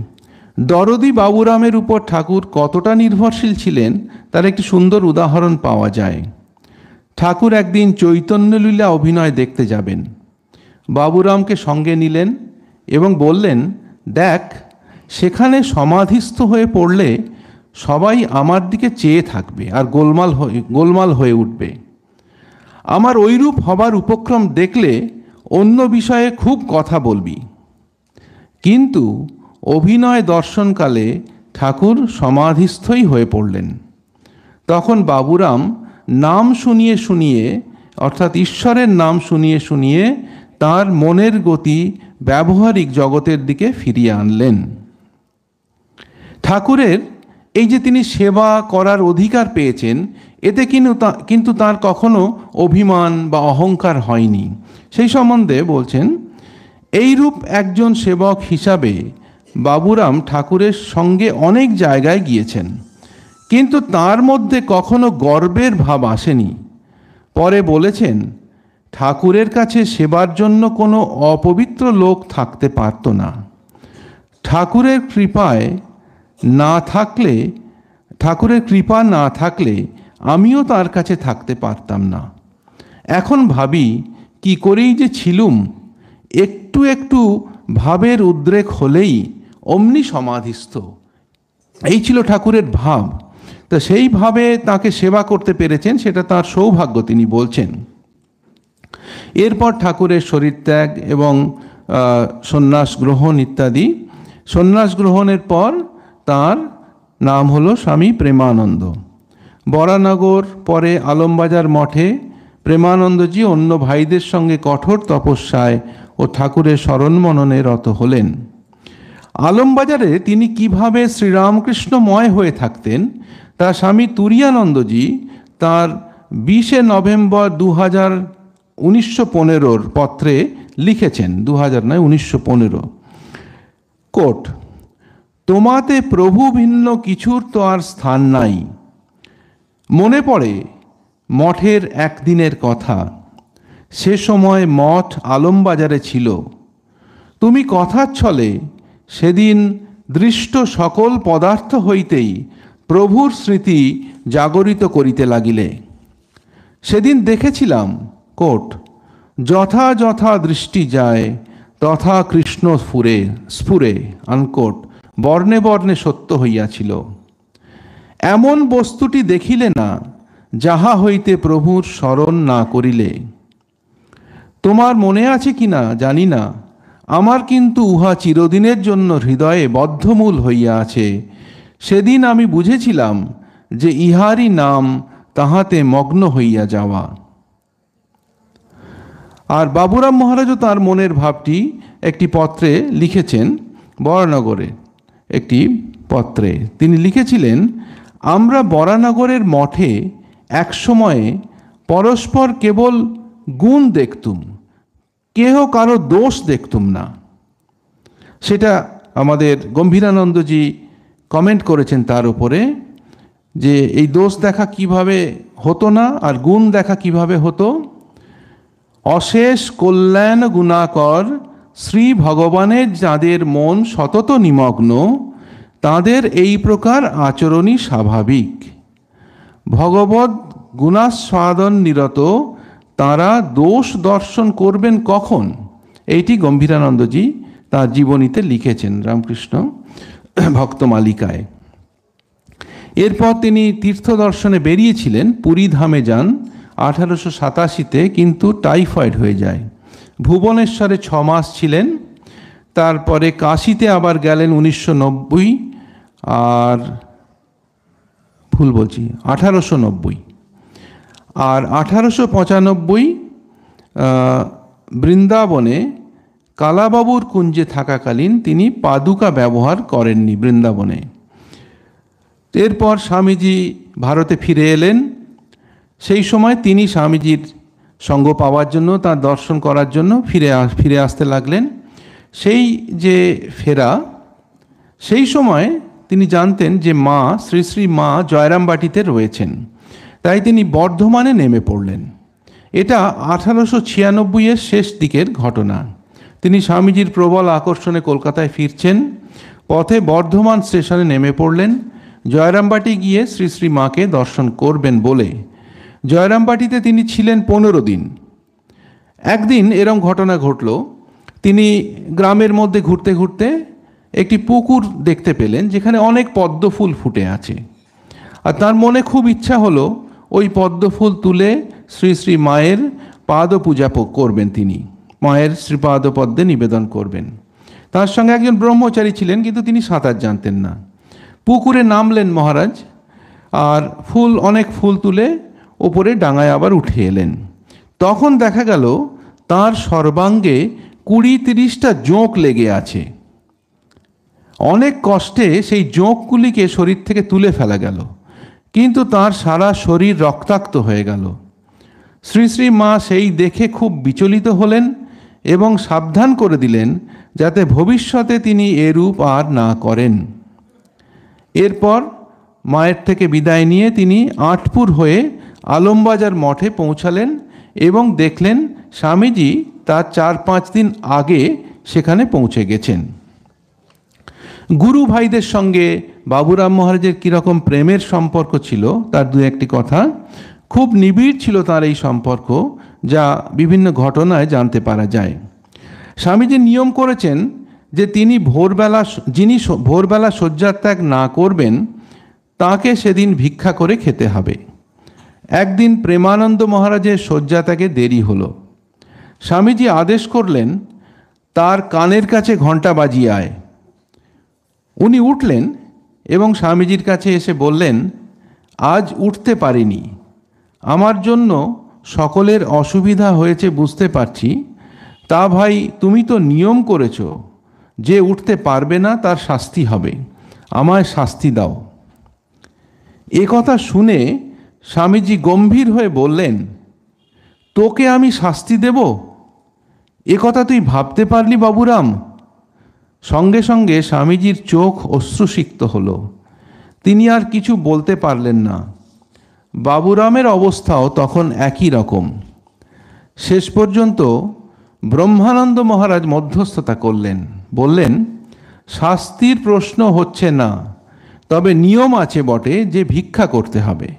দরদি বাবুরামের উপর ঠাকুর কতটা নির্ভরশীল ছিলেন তার একটি সুন্দর উদাহরণ পাওয়া যায় ঠাকুর একদিন চৈতন্যলীলা অভিনয় দেখতে যাবেন বাবুরামকে সঙ্গে নিলেন এবং বললেন দেখ সেখানে সমাধিস্থ হয়ে পড়লে সবাই আমার দিকে চেয়ে থাকবে আর গোলমাল হয়ে গোলমাল হয়ে উঠবে আমার ওইরূপ হবার উপক্রম দেখলে অন্য বিষয়ে খুব কথা বলবি কিন্তু অভিনয় দর্শনকালে ঠাকুর সমাধিস্থই হয়ে পড়লেন তখন বাবুরাম নাম শুনিয়ে শুনিয়ে অর্থাৎ ঈশ্বরের নাম শুনিয়ে শুনিয়ে তার মনের গতি ব্যবহারিক জগতের দিকে ফিরিয়ে আনলেন ঠাকুরের এই যে তিনি সেবা করার অধিকার পেয়েছেন এতে কিন্তু কিন্তু তার কখনো অভিমান বা অহংকার হয়নি সেই সম্বন্ধে বলছেন এইরূপ একজন সেবক হিসাবে বাবুরাম ঠাকুরের সঙ্গে অনেক জায়গায় গিয়েছেন কিন্তু তার মধ্যে কখনো গর্বের ভাব আসেনি পরে বলেছেন ঠাকুরের কাছে সেবার জন্য কোনো অপবিত্র লোক থাকতে পারত না ঠাকুরের কৃপায় না থাকলে ঠাকুরের কৃপা না থাকলে আমিও তার কাছে থাকতে পারতাম না এখন ভাবি কি করেই যে ছিলুম একটু একটু ভাবের উদ্রেক হলেই অমনি সমাধিস্থ এই ছিল ঠাকুরের ভাব তা সেইভাবে তাকে সেবা করতে পেরেছেন সেটা তার সৌভাগ্য তিনি বলছেন এরপর ঠাকুরের শরীর ত্যাগ এবং সন্ন্যাস গ্রহণ ইত্যাদি সন্ন্যাস গ্রহণের পর তার নাম হলো স্বামী প্রেমানন্দ বরানগর পরে আলমবাজার মঠে প্রেমানন্দজি অন্য ভাইদের সঙ্গে কঠোর তপস্যায় ও ঠাকুরের স্মরণ মননে রত হলেন আলমবাজারে তিনি কিভাবে শ্রীরামকৃষ্ণময় হয়ে থাকতেন তা স্বামী তুরিয়ানন্দজি তার বিশে নভেম্বর দু হাজার উনিশশো পনেরোর পত্রে লিখেছেন দু হাজার নয় উনিশশো পনেরো কোট তোমাতে প্রভু ভিন্ন কিছুর তো আর স্থান নাই মনে পড়ে মঠের একদিনের কথা সে সময় মঠ আলমবাজারে ছিল তুমি কথার ছলে সেদিন দৃষ্ট সকল পদার্থ হইতেই প্রভুর স্মৃতি জাগরিত করিতে লাগিলে সেদিন দেখেছিলাম কোট যথা যথা দৃষ্টি যায় তথা কৃষ্ণ ফুরে স্ফুরে আনকোট বর্ণে বর্ণে সত্য হইয়াছিল এমন বস্তুটি দেখিলে না যাহা হইতে প্রভুর স্মরণ না করিলে তোমার মনে আছে কি না জানি না আমার কিন্তু উহা চিরদিনের জন্য হৃদয়ে বদ্ধমূল হইয়া আছে সেদিন আমি বুঝেছিলাম যে ইহারই নাম তাহাতে মগ্ন হইয়া যাওয়া আর বাবুরাম মহারাজও তার মনের ভাবটি একটি পত্রে লিখেছেন বরানগরে একটি পত্রে তিনি লিখেছিলেন আমরা বরানগরের মঠে এক সময়ে পরস্পর কেবল গুণ দেখতুম কেহ কারো দোষ দেখতুম না সেটা আমাদের গম্ভীরানন্দজি কমেন্ট করেছেন তার উপরে যে এই দোষ দেখা কিভাবে হতো না আর গুণ দেখা কিভাবে হতো অশেষ কল্যাণ গুণাকর শ্রী ভগবানের যাদের মন সতত নিমগ্ন তাদের এই প্রকার আচরণই স্বাভাবিক ভগবত গুণাস্বাদন নিরত তারা দোষ দর্শন করবেন কখন এইটি গম্ভীরানন্দজি তার জীবনীতে লিখেছেন রামকৃষ্ণ ভক্ত মালিকায় এরপর তিনি তীর্থ দর্শনে বেরিয়েছিলেন পুরী ধামে যান আঠারোশো সাতাশিতে কিন্তু টাইফয়েড হয়ে যায় ভুবনেশ্বরে ছ মাস ছিলেন তারপরে কাশিতে আবার গেলেন উনিশশো নব্বই আর ভুল বলছি আঠারোশো নব্বই আর আঠারোশো পঁচানব্বই বৃন্দাবনে কালাবাবুর কুঞ্জে থাকাকালীন তিনি পাদুকা ব্যবহার করেননি বৃন্দাবনে এরপর স্বামীজি ভারতে ফিরে এলেন সেই সময় তিনি স্বামীজির সঙ্গ পাওয়ার জন্য তার দর্শন করার জন্য ফিরে ফিরে আসতে লাগলেন সেই যে ফেরা সেই সময় তিনি জানতেন যে মা শ্রী শ্রী মা জয়রামবাটিতে রয়েছেন তাই তিনি বর্ধমানে নেমে পড়লেন এটা আঠারোশো ছিয়ানব্বইয়ের শেষ দিকের ঘটনা তিনি স্বামীজির প্রবল আকর্ষণে কলকাতায় ফিরছেন পথে বর্ধমান স্টেশনে নেমে পড়লেন জয়রামবাটি গিয়ে শ্রী শ্রী মাকে দর্শন করবেন বলে জয়রামবাটিতে তিনি ছিলেন পনেরো দিন একদিন এরম ঘটনা ঘটল তিনি গ্রামের মধ্যে ঘুরতে ঘুরতে একটি পুকুর দেখতে পেলেন যেখানে অনেক পদ্ম ফুল ফুটে আছে আর তার মনে খুব ইচ্ছা হলো ওই পদ্ম ফুল তুলে শ্রী শ্রী মায়ের পাদ পূজা করবেন তিনি মায়ের শ্রীপাদ পদ্মে নিবেদন করবেন তার সঙ্গে একজন ব্রহ্মচারী ছিলেন কিন্তু তিনি সাঁতার জানতেন না পুকুরে নামলেন মহারাজ আর ফুল অনেক ফুল তুলে ওপরে ডাঙায় আবার উঠে এলেন তখন দেখা গেল তার সর্বাঙ্গে কুড়ি তিরিশটা জোঁক লেগে আছে অনেক কষ্টে সেই জোঁকগুলিকে শরীর থেকে তুলে ফেলা গেল কিন্তু তার সারা শরীর রক্তাক্ত হয়ে গেল শ্রী শ্রী মা সেই দেখে খুব বিচলিত হলেন এবং সাবধান করে দিলেন যাতে ভবিষ্যতে তিনি এরূপ আর না করেন এরপর মায়ের থেকে বিদায় নিয়ে তিনি আটপুর হয়ে আলমবাজার মঠে পৌঁছালেন এবং দেখলেন স্বামীজি তার চার পাঁচ দিন আগে সেখানে পৌঁছে গেছেন গুরু ভাইদের সঙ্গে বাবুরাম মহারাজের কীরকম প্রেমের সম্পর্ক ছিল তার দু একটি কথা খুব নিবিড় ছিল তার এই সম্পর্ক যা বিভিন্ন ঘটনায় জানতে পারা যায় স্বামীজি নিয়ম করেছেন যে তিনি ভোরবেলা যিনি ভোরবেলা শয্যাত্যাগ না করবেন তাকে সেদিন ভিক্ষা করে খেতে হবে একদিন প্রেমানন্দ মহারাজের শয্যা তাকে দেরি হলো স্বামীজি আদেশ করলেন তার কানের কাছে ঘণ্টা বাজিয়ে আয় উনি উঠলেন এবং স্বামীজির কাছে এসে বললেন আজ উঠতে পারিনি আমার জন্য সকলের অসুবিধা হয়েছে বুঝতে পারছি তা ভাই তুমি তো নিয়ম করেছ যে উঠতে পারবে না তার শাস্তি হবে আমায় শাস্তি দাও এ কথা শুনে স্বামীজি গম্ভীর হয়ে বললেন তোকে আমি শাস্তি দেব এ কথা তুই ভাবতে পারলি বাবুরাম সঙ্গে সঙ্গে স্বামীজির চোখ অশ্রুসিক্ত হল তিনি আর কিছু বলতে পারলেন না বাবুরামের অবস্থাও তখন একই রকম শেষ পর্যন্ত ব্রহ্মানন্দ মহারাজ মধ্যস্থতা করলেন বললেন শাস্তির প্রশ্ন হচ্ছে না তবে নিয়ম আছে বটে যে ভিক্ষা করতে হবে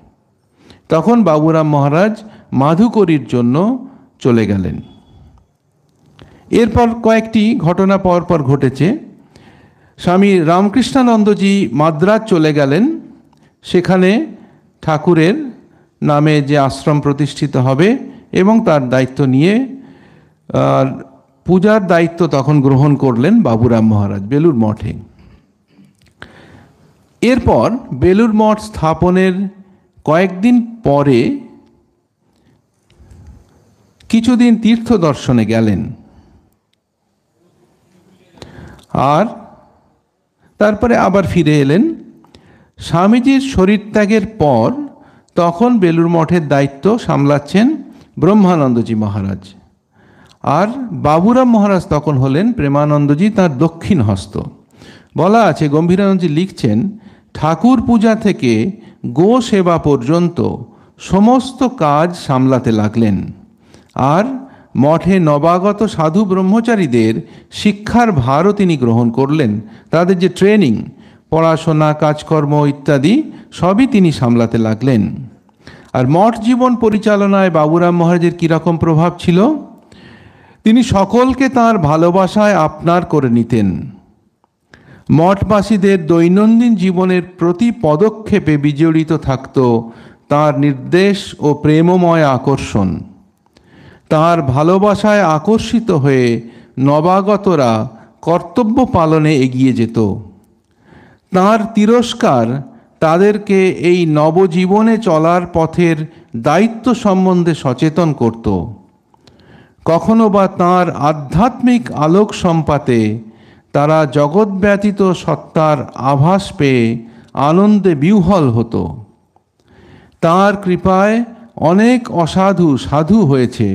তখন বাবুরাম মহারাজ মাধুকরীর জন্য চলে গেলেন এরপর কয়েকটি ঘটনা পরপর ঘটেছে স্বামী রামকৃষ্ণানন্দজি মাদ্রাজ চলে গেলেন সেখানে ঠাকুরের নামে যে আশ্রম প্রতিষ্ঠিত হবে এবং তার দায়িত্ব নিয়ে পূজার দায়িত্ব তখন গ্রহণ করলেন বাবুরাম মহারাজ বেলুর মঠে এরপর বেলুর মঠ স্থাপনের কয়েকদিন পরে কিছুদিন তীর্থ দর্শনে গেলেন আর তারপরে আবার ফিরে এলেন স্বামীজির শরীরত্যাগের পর তখন বেলুর মঠের দায়িত্ব সামলাচ্ছেন ব্রহ্মানন্দজি মহারাজ আর বাবুরাম মহারাজ তখন হলেন প্রেমানন্দজি তার দক্ষিণ হস্ত বলা আছে গম্ভীরানন্দজি লিখছেন ঠাকুর পূজা থেকে গো সেবা পর্যন্ত সমস্ত কাজ সামলাতে লাগলেন আর মঠে নবাগত সাধু ব্রহ্মচারীদের শিক্ষার ভারও তিনি গ্রহণ করলেন তাদের যে ট্রেনিং পড়াশোনা কাজকর্ম ইত্যাদি সবই তিনি সামলাতে লাগলেন আর মঠ জীবন পরিচালনায় বাবুরাম মহারাজের কীরকম প্রভাব ছিল তিনি সকলকে তার ভালোবাসায় আপনার করে নিতেন মঠবাসীদের দৈনন্দিন জীবনের প্রতি পদক্ষেপে বিজড়িত থাকত তার নির্দেশ ও প্রেমময় আকর্ষণ তার ভালোবাসায় আকর্ষিত হয়ে নবাগতরা কর্তব্য পালনে এগিয়ে যেত তার তিরস্কার তাদেরকে এই নবজীবনে চলার পথের দায়িত্ব সম্বন্ধে সচেতন করত কখনো বা তাঁর আধ্যাত্মিক আলোক সম্পাতে তারা জগৎ ব্যতীত সত্তার আভাস পেয়ে আনন্দে বিহ্বল হতো তার কৃপায় অনেক অসাধু সাধু হয়েছে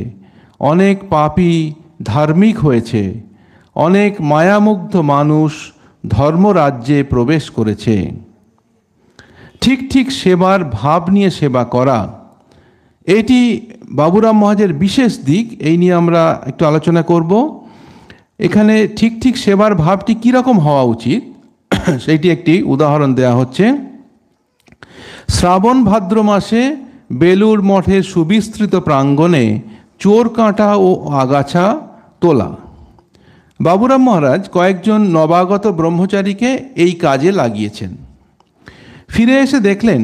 অনেক পাপি ধার্মিক হয়েছে অনেক মায়ামুগ্ধ মানুষ ধর্মরাজ্যে প্রবেশ করেছে ঠিক ঠিক সেবার ভাব নিয়ে সেবা করা এটি বাবুরাম মহাজের বিশেষ দিক এই নিয়ে আমরা একটু আলোচনা করবো এখানে ঠিক ঠিক সেবার ভাবটি কীরকম হওয়া উচিত সেইটি একটি উদাহরণ দেয়া হচ্ছে শ্রাবণ ভাদ্র মাসে বেলুর মঠের সুবিস্তৃত প্রাঙ্গণে চোর কাঁটা ও আগাছা তোলা বাবুরাম মহারাজ কয়েকজন নবাগত ব্রহ্মচারীকে এই কাজে লাগিয়েছেন ফিরে এসে দেখলেন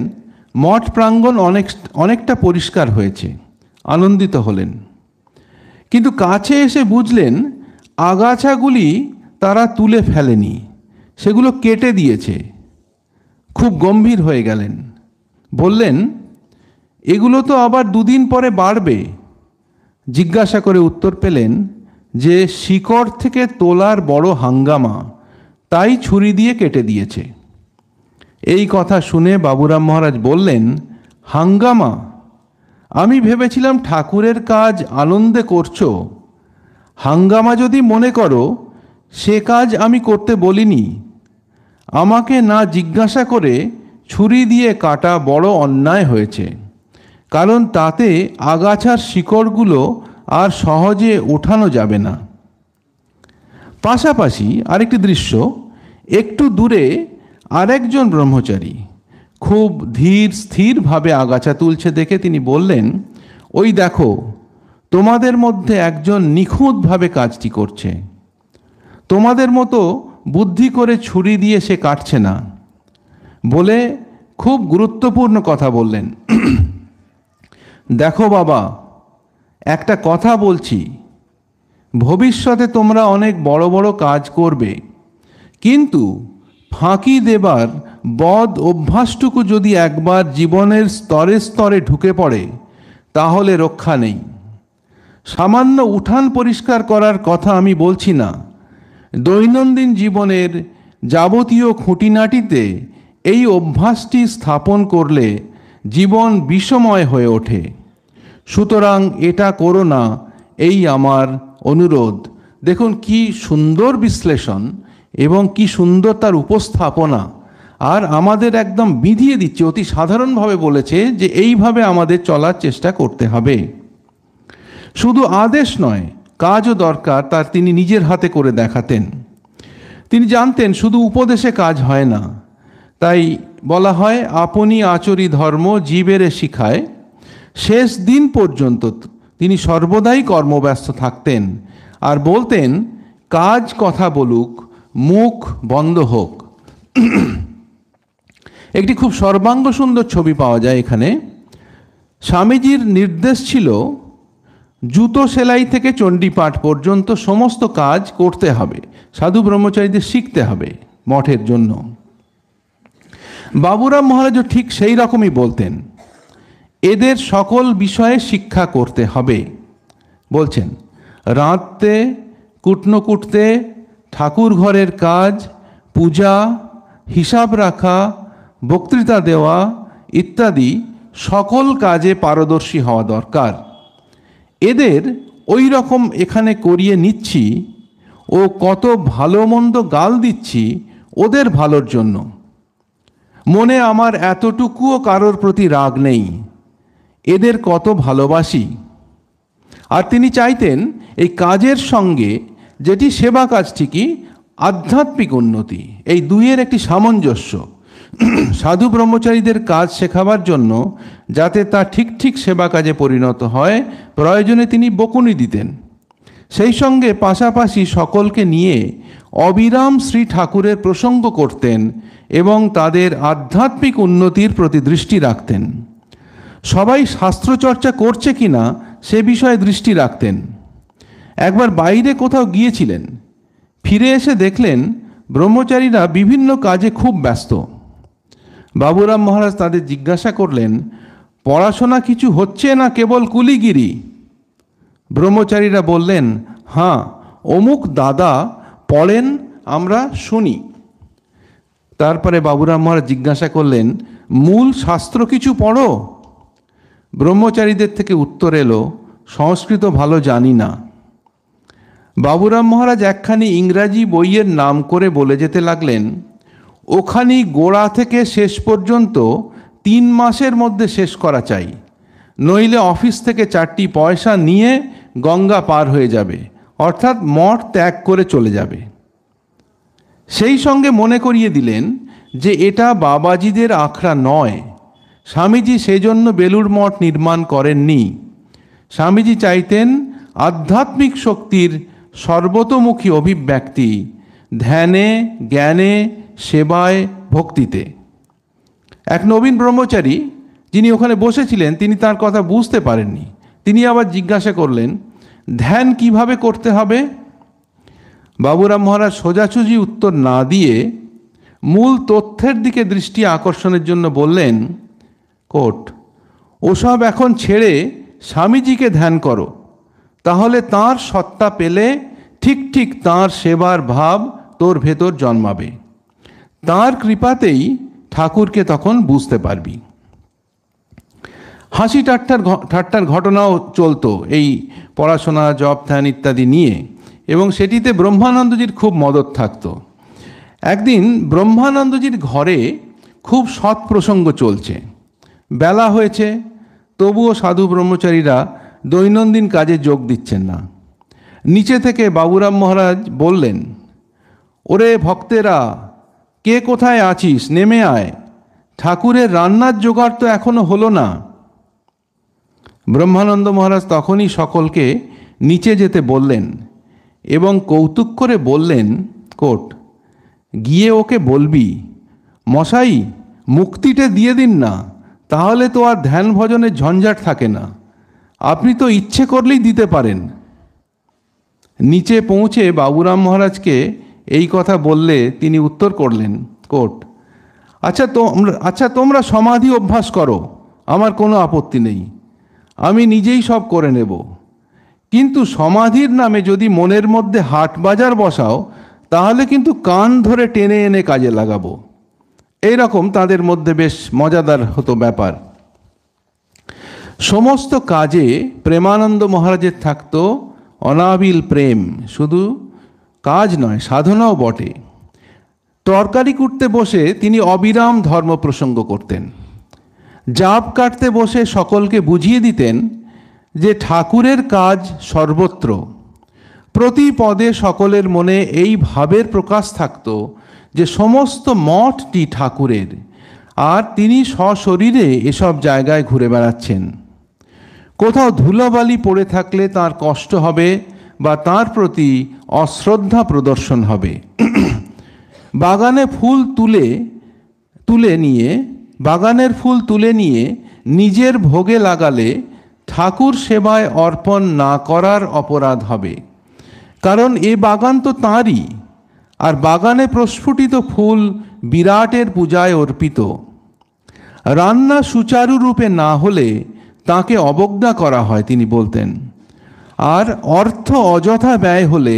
মঠ প্রাঙ্গণ অনেক অনেকটা পরিষ্কার হয়েছে আনন্দিত হলেন কিন্তু কাছে এসে বুঝলেন আগাছাগুলি তারা তুলে ফেলেনি সেগুলো কেটে দিয়েছে খুব গম্ভীর হয়ে গেলেন বললেন এগুলো তো আবার দুদিন পরে বাড়বে জিজ্ঞাসা করে উত্তর পেলেন যে শিকড় থেকে তোলার বড় হাঙ্গামা তাই ছুরি দিয়ে কেটে দিয়েছে এই কথা শুনে বাবুরাম মহারাজ বললেন হাঙ্গামা আমি ভেবেছিলাম ঠাকুরের কাজ আনন্দে করছো হাঙ্গামা যদি মনে করো সে কাজ আমি করতে বলিনি আমাকে না জিজ্ঞাসা করে ছুরি দিয়ে কাটা বড় অন্যায় হয়েছে কারণ তাতে আগাছার শিকড়গুলো আর সহজে ওঠানো যাবে না পাশাপাশি আরেকটি দৃশ্য একটু দূরে আরেকজন ব্রহ্মচারী খুব ধীর স্থিরভাবে আগাছা তুলছে দেখে তিনি বললেন ওই দেখো তোমাদের মধ্যে একজন নিখুঁতভাবে কাজটি করছে তোমাদের মতো বুদ্ধি করে ছুরি দিয়ে সে কাটছে না বলে খুব গুরুত্বপূর্ণ কথা বললেন দেখো বাবা একটা কথা বলছি ভবিষ্যতে তোমরা অনেক বড় বড় কাজ করবে কিন্তু ফাঁকি দেবার বদ অভ্যাসটুকু যদি একবার জীবনের স্তরে স্তরে ঢুকে পড়ে তাহলে রক্ষা নেই সামান্য উঠান পরিষ্কার করার কথা আমি বলছি না দৈনন্দিন জীবনের যাবতীয় খুঁটিনাটিতে এই অভ্যাসটি স্থাপন করলে জীবন বিষময় হয়ে ওঠে সুতরাং এটা করো না এই আমার অনুরোধ দেখুন কি সুন্দর বিশ্লেষণ এবং কি সুন্দর তার উপস্থাপনা আর আমাদের একদম বিধিয়ে দিচ্ছে অতি সাধারণভাবে বলেছে যে এইভাবে আমাদের চলার চেষ্টা করতে হবে শুধু আদেশ নয় কাজও দরকার তার তিনি নিজের হাতে করে দেখাতেন তিনি জানতেন শুধু উপদেশে কাজ হয় না তাই বলা হয় আপনি আচরি ধর্ম জীবেরে শিখায় শেষ দিন পর্যন্ত তিনি সর্বদাই কর্মব্যস্ত থাকতেন আর বলতেন কাজ কথা বলুক মুখ বন্ধ হোক একটি খুব সর্বাঙ্গ সুন্দর ছবি পাওয়া যায় এখানে স্বামীজির নির্দেশ ছিল জুতো সেলাই থেকে চণ্ডীপাঠ পর্যন্ত সমস্ত কাজ করতে হবে সাধু ব্রহ্মচারীদের শিখতে হবে মঠের জন্য বাবুরাম মহারাজও ঠিক সেই রকমই বলতেন এদের সকল বিষয়ে শিক্ষা করতে হবে বলছেন রাঁধতে কুটনো কুটতে ঠাকুর ঘরের কাজ পূজা হিসাব রাখা বক্তৃতা দেওয়া ইত্যাদি সকল কাজে পারদর্শী হওয়া দরকার এদের ওই রকম এখানে করিয়ে নিচ্ছি ও কত ভালো মন্দ গাল দিচ্ছি ওদের ভালোর জন্য মনে আমার এতটুকুও কারোর প্রতি রাগ নেই এদের কত ভালোবাসি আর তিনি চাইতেন এই কাজের সঙ্গে যেটি সেবা কাজ ঠিকই আধ্যাত্মিক উন্নতি এই দুইয়ের একটি সামঞ্জস্য সাধু ব্রহ্মচারীদের কাজ শেখাবার জন্য যাতে তা ঠিক ঠিক সেবা কাজে পরিণত হয় প্রয়োজনে তিনি বকুনি দিতেন সেই সঙ্গে পাশাপাশি সকলকে নিয়ে অবিরাম শ্রী ঠাকুরের প্রসঙ্গ করতেন এবং তাদের আধ্যাত্মিক উন্নতির প্রতি দৃষ্টি রাখতেন সবাই শাস্ত্রচর্চা করছে কি না সে বিষয়ে দৃষ্টি রাখতেন একবার বাইরে কোথাও গিয়েছিলেন ফিরে এসে দেখলেন ব্রহ্মচারীরা বিভিন্ন কাজে খুব ব্যস্ত বাবুরাম মহারাজ তাদের জিজ্ঞাসা করলেন পড়াশোনা কিছু হচ্ছে না কেবল কুলিগিরি ব্রহ্মচারীরা বললেন হাঁ অমুক দাদা পড়েন আমরা শুনি তারপরে বাবুরাম মহারাজ জিজ্ঞাসা করলেন মূল শাস্ত্র কিছু পড়ো ব্রহ্মচারীদের থেকে উত্তর এলো সংস্কৃত ভালো জানি না বাবুরাম মহারাজ একখানি ইংরাজি বইয়ের নাম করে বলে যেতে লাগলেন ওখানেই গোড়া থেকে শেষ পর্যন্ত তিন মাসের মধ্যে শেষ করা চাই নইলে অফিস থেকে চারটি পয়সা নিয়ে গঙ্গা পার হয়ে যাবে অর্থাৎ মঠ ত্যাগ করে চলে যাবে সেই সঙ্গে মনে করিয়ে দিলেন যে এটা বাবাজিদের আখড়া নয় স্বামীজি সেজন্য বেলুর মঠ নির্মাণ করেননি স্বামীজি চাইতেন আধ্যাত্মিক শক্তির সর্বতোমুখী অভিব্যক্তি ধ্যানে জ্ঞানে সেবায় ভক্তিতে এক নবীন ব্রহ্মচারী যিনি ওখানে বসেছিলেন তিনি তার কথা বুঝতে পারেননি তিনি আবার জিজ্ঞাসা করলেন ধ্যান কিভাবে করতে হবে বাবুরাম মহারাজ সোজাসুজি উত্তর না দিয়ে মূল তথ্যের দিকে দৃষ্টি আকর্ষণের জন্য বললেন কোট ওসব এখন ছেড়ে স্বামীজিকে ধ্যান করো তাহলে তার সত্তা পেলে ঠিক ঠিক তার সেবার ভাব তোর ভেতর জন্মাবে তার কৃপাতেই ঠাকুরকে তখন বুঝতে পারবি হাসি ঠাট্টার ঠাট্টার ঘটনাও চলতো এই পড়াশোনা জব ধ্যান ইত্যাদি নিয়ে এবং সেটিতে ব্রহ্মানন্দজির খুব মদত থাকত একদিন ব্রহ্মানন্দজির ঘরে খুব সৎ প্রসঙ্গ চলছে বেলা হয়েছে তবুও সাধু ব্রহ্মচারীরা দৈনন্দিন কাজে যোগ দিচ্ছেন না নিচে থেকে বাবুরাম মহারাজ বললেন ওরে ভক্তেরা কে কোথায় আছিস নেমে আয় ঠাকুরের রান্নার জোগাড় তো এখনো হলো না ব্রহ্মানন্দ মহারাজ তখনই সকলকে নিচে যেতে বললেন এবং কৌতুক করে বললেন কোট গিয়ে ওকে বলবি মশাই মুক্তিটা দিয়ে দিন না তাহলে তো আর ধ্যান ভজনের ঝঞ্ঝাট থাকে না আপনি তো ইচ্ছে করলেই দিতে পারেন নিচে পৌঁছে বাবুরাম মহারাজকে এই কথা বললে তিনি উত্তর করলেন কোট আচ্ছা তোমরা আচ্ছা তোমরা সমাধি অভ্যাস করো আমার কোনো আপত্তি নেই আমি নিজেই সব করে নেব কিন্তু সমাধির নামে যদি মনের মধ্যে হাট বাজার বসাও তাহলে কিন্তু কান ধরে টেনে এনে কাজে লাগাবো এইরকম তাদের মধ্যে বেশ মজাদার হতো ব্যাপার সমস্ত কাজে প্রেমানন্দ মহারাজের থাকত অনাবিল প্রেম শুধু কাজ নয় সাধনাও বটে তরকারি কুটতে বসে তিনি অবিরাম ধর্ম প্রসঙ্গ করতেন জাপ কাটতে বসে সকলকে বুঝিয়ে দিতেন যে ঠাকুরের কাজ সর্বত্র প্রতি পদে সকলের মনে এই ভাবের প্রকাশ থাকত যে সমস্ত মঠটি ঠাকুরের আর তিনি সশরীরে এসব জায়গায় ঘুরে বেড়াচ্ছেন কোথাও ধুলোবালি পড়ে থাকলে তার কষ্ট হবে বা তার প্রতি অশ্রদ্ধা প্রদর্শন হবে বাগানে ফুল তুলে তুলে নিয়ে বাগানের ফুল তুলে নিয়ে নিজের ভোগে লাগালে ঠাকুর সেবায় অর্পণ না করার অপরাধ হবে কারণ এ বাগান তো তাঁরই আর বাগানে প্রস্ফুটিত ফুল বিরাটের পূজায় অর্পিত রান্না সুচারুরূপে না হলে তাকে অবজ্ঞা করা হয় তিনি বলতেন আর অর্থ অযথা ব্যয় হলে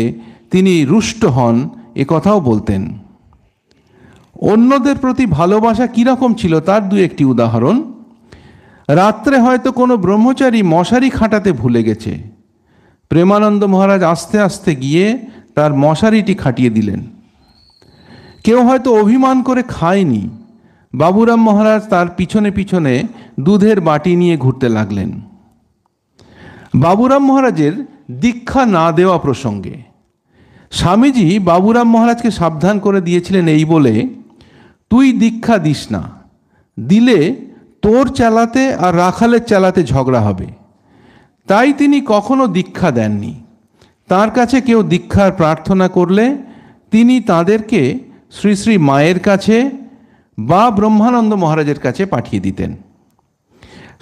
তিনি রুষ্ট হন এ কথাও বলতেন অন্যদের প্রতি ভালোবাসা কীরকম ছিল তার দু একটি উদাহরণ রাত্রে হয়তো কোনো ব্রহ্মচারী মশারি খাটাতে ভুলে গেছে প্রেমানন্দ মহারাজ আস্তে আস্তে গিয়ে তার মশারিটি খাটিয়ে দিলেন কেউ হয়তো অভিমান করে খায়নি বাবুরাম মহারাজ তার পিছনে পিছনে দুধের বাটি নিয়ে ঘুরতে লাগলেন বাবুরাম মহারাজের দীক্ষা না দেওয়া প্রসঙ্গে স্বামীজি বাবুরাম মহারাজকে সাবধান করে দিয়েছিলেন এই বলে তুই দীক্ষা দিস না দিলে তোর চালাতে আর রাখালের চালাতে ঝগড়া হবে তাই তিনি কখনো দীক্ষা দেননি তার কাছে কেউ দীক্ষার প্রার্থনা করলে তিনি তাদেরকে শ্রী শ্রী মায়ের কাছে বা ব্রহ্মানন্দ মহারাজের কাছে পাঠিয়ে দিতেন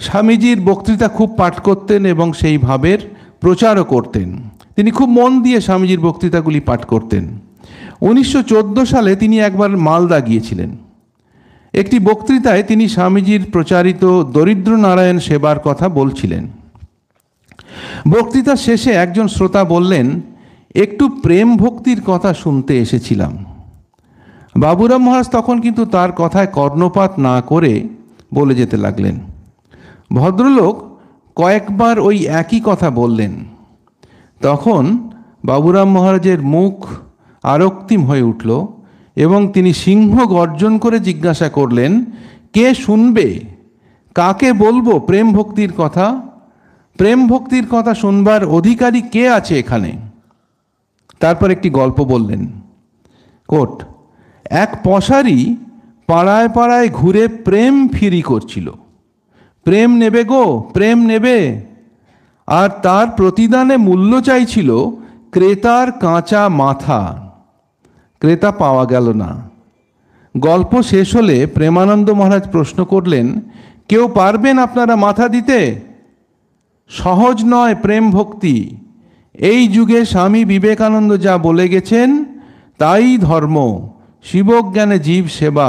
স্বামীজির বক্তৃতা খুব পাঠ করতেন এবং সেই ভাবের প্রচারও করতেন তিনি খুব মন দিয়ে স্বামীজির বক্তৃতাগুলি পাঠ করতেন উনিশশো সালে তিনি একবার মালদা গিয়েছিলেন একটি বক্তৃতায় তিনি স্বামীজির প্রচারিত দরিদ্র নারায়ণ সেবার কথা বলছিলেন বক্তৃতা শেষে একজন শ্রোতা বললেন একটু প্রেম ভক্তির কথা শুনতে এসেছিলাম বাবুরাম মহারাজ তখন কিন্তু তার কথায় কর্ণপাত না করে বলে যেতে লাগলেন ভদ্রলোক কয়েকবার ওই একই কথা বললেন তখন বাবুরাম মহারাজের মুখ আরক্তিম হয়ে উঠল এবং তিনি সিংহ গর্জন করে জিজ্ঞাসা করলেন কে শুনবে কাকে বলবো প্রেম ভক্তির কথা প্রেম ভক্তির কথা শুনবার অধিকারী কে আছে এখানে তারপর একটি গল্প বললেন কোট এক পশারি পাড়ায় পাড়ায় ঘুরে প্রেম ফিরি করছিল প্রেম নেবে গো প্রেম নেবে আর তার প্রতিদানে মূল্য চাইছিল ক্রেতার কাঁচা মাথা ক্রেতা পাওয়া গেল না গল্প শেষ হলে প্রেমানন্দ মহারাজ প্রশ্ন করলেন কেউ পারবেন আপনারা মাথা দিতে সহজ নয় প্রেম ভক্তি এই যুগে স্বামী বিবেকানন্দ যা বলে গেছেন তাই ধর্ম শিবজ্ঞানে জীব সেবা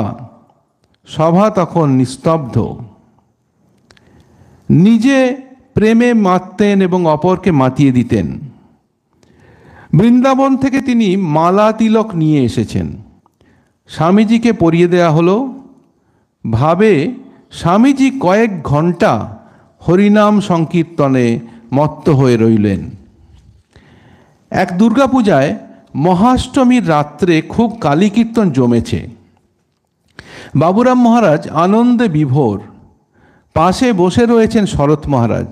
সভা তখন নিস্তব্ধ নিজে প্রেমে মাততেন এবং অপরকে মাতিয়ে দিতেন বৃন্দাবন থেকে তিনি মালা তিলক নিয়ে এসেছেন স্বামীজিকে পরিয়ে দেয়া হলো ভাবে স্বামীজি কয়েক ঘন্টা হরিনাম সংকীর্তনে মত্ত হয়ে রইলেন এক দুর্গাপূজায় মহাষ্টমীর রাত্রে খুব কালী কীর্তন জমেছে বাবুরাম মহারাজ আনন্দে বিভোর পাশে বসে রয়েছেন শরৎ মহারাজ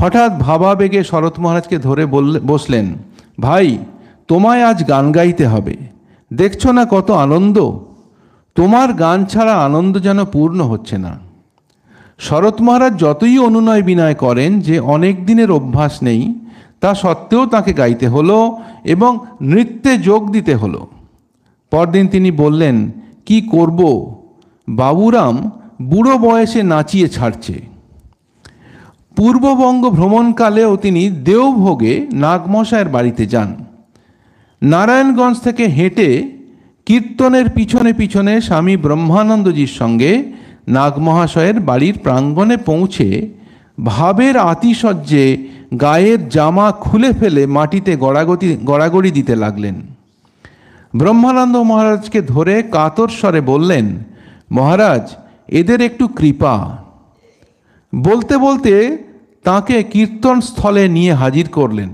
হঠাৎ ভাবাবেগে শরৎ মহারাজকে ধরে বসলেন ভাই তোমায় আজ গান গাইতে হবে দেখছো না কত আনন্দ তোমার গান ছাড়া আনন্দ যেন পূর্ণ হচ্ছে না শরৎ মহারাজ যতই অনুনয় বিনয় করেন যে অনেক দিনের অভ্যাস নেই তা সত্ত্বেও তাকে গাইতে হলো এবং নৃত্যে যোগ দিতে হলো পরদিন তিনি বললেন কি করব বাবুরাম বুড়ো বয়সে নাচিয়ে ছাড়ছে পূর্ববঙ্গ ভ্রমণকালেও তিনি দেওভোগে নাগমশায়ের বাড়িতে যান নারায়ণগঞ্জ থেকে হেঁটে কীর্তনের পিছনে পিছনে স্বামী ব্রহ্মানন্দজির সঙ্গে নাগমহাশয়ের বাড়ির প্রাঙ্গণে পৌঁছে ভাবের আতিশয্যে গায়ের জামা খুলে ফেলে মাটিতে গড়াগতি গড়াগড়ি দিতে লাগলেন ব্রহ্মানন্দ মহারাজকে ধরে কাতর স্বরে বললেন মহারাজ এদের একটু কৃপা বলতে বলতে তাকে কীর্তন স্থলে নিয়ে হাজির করলেন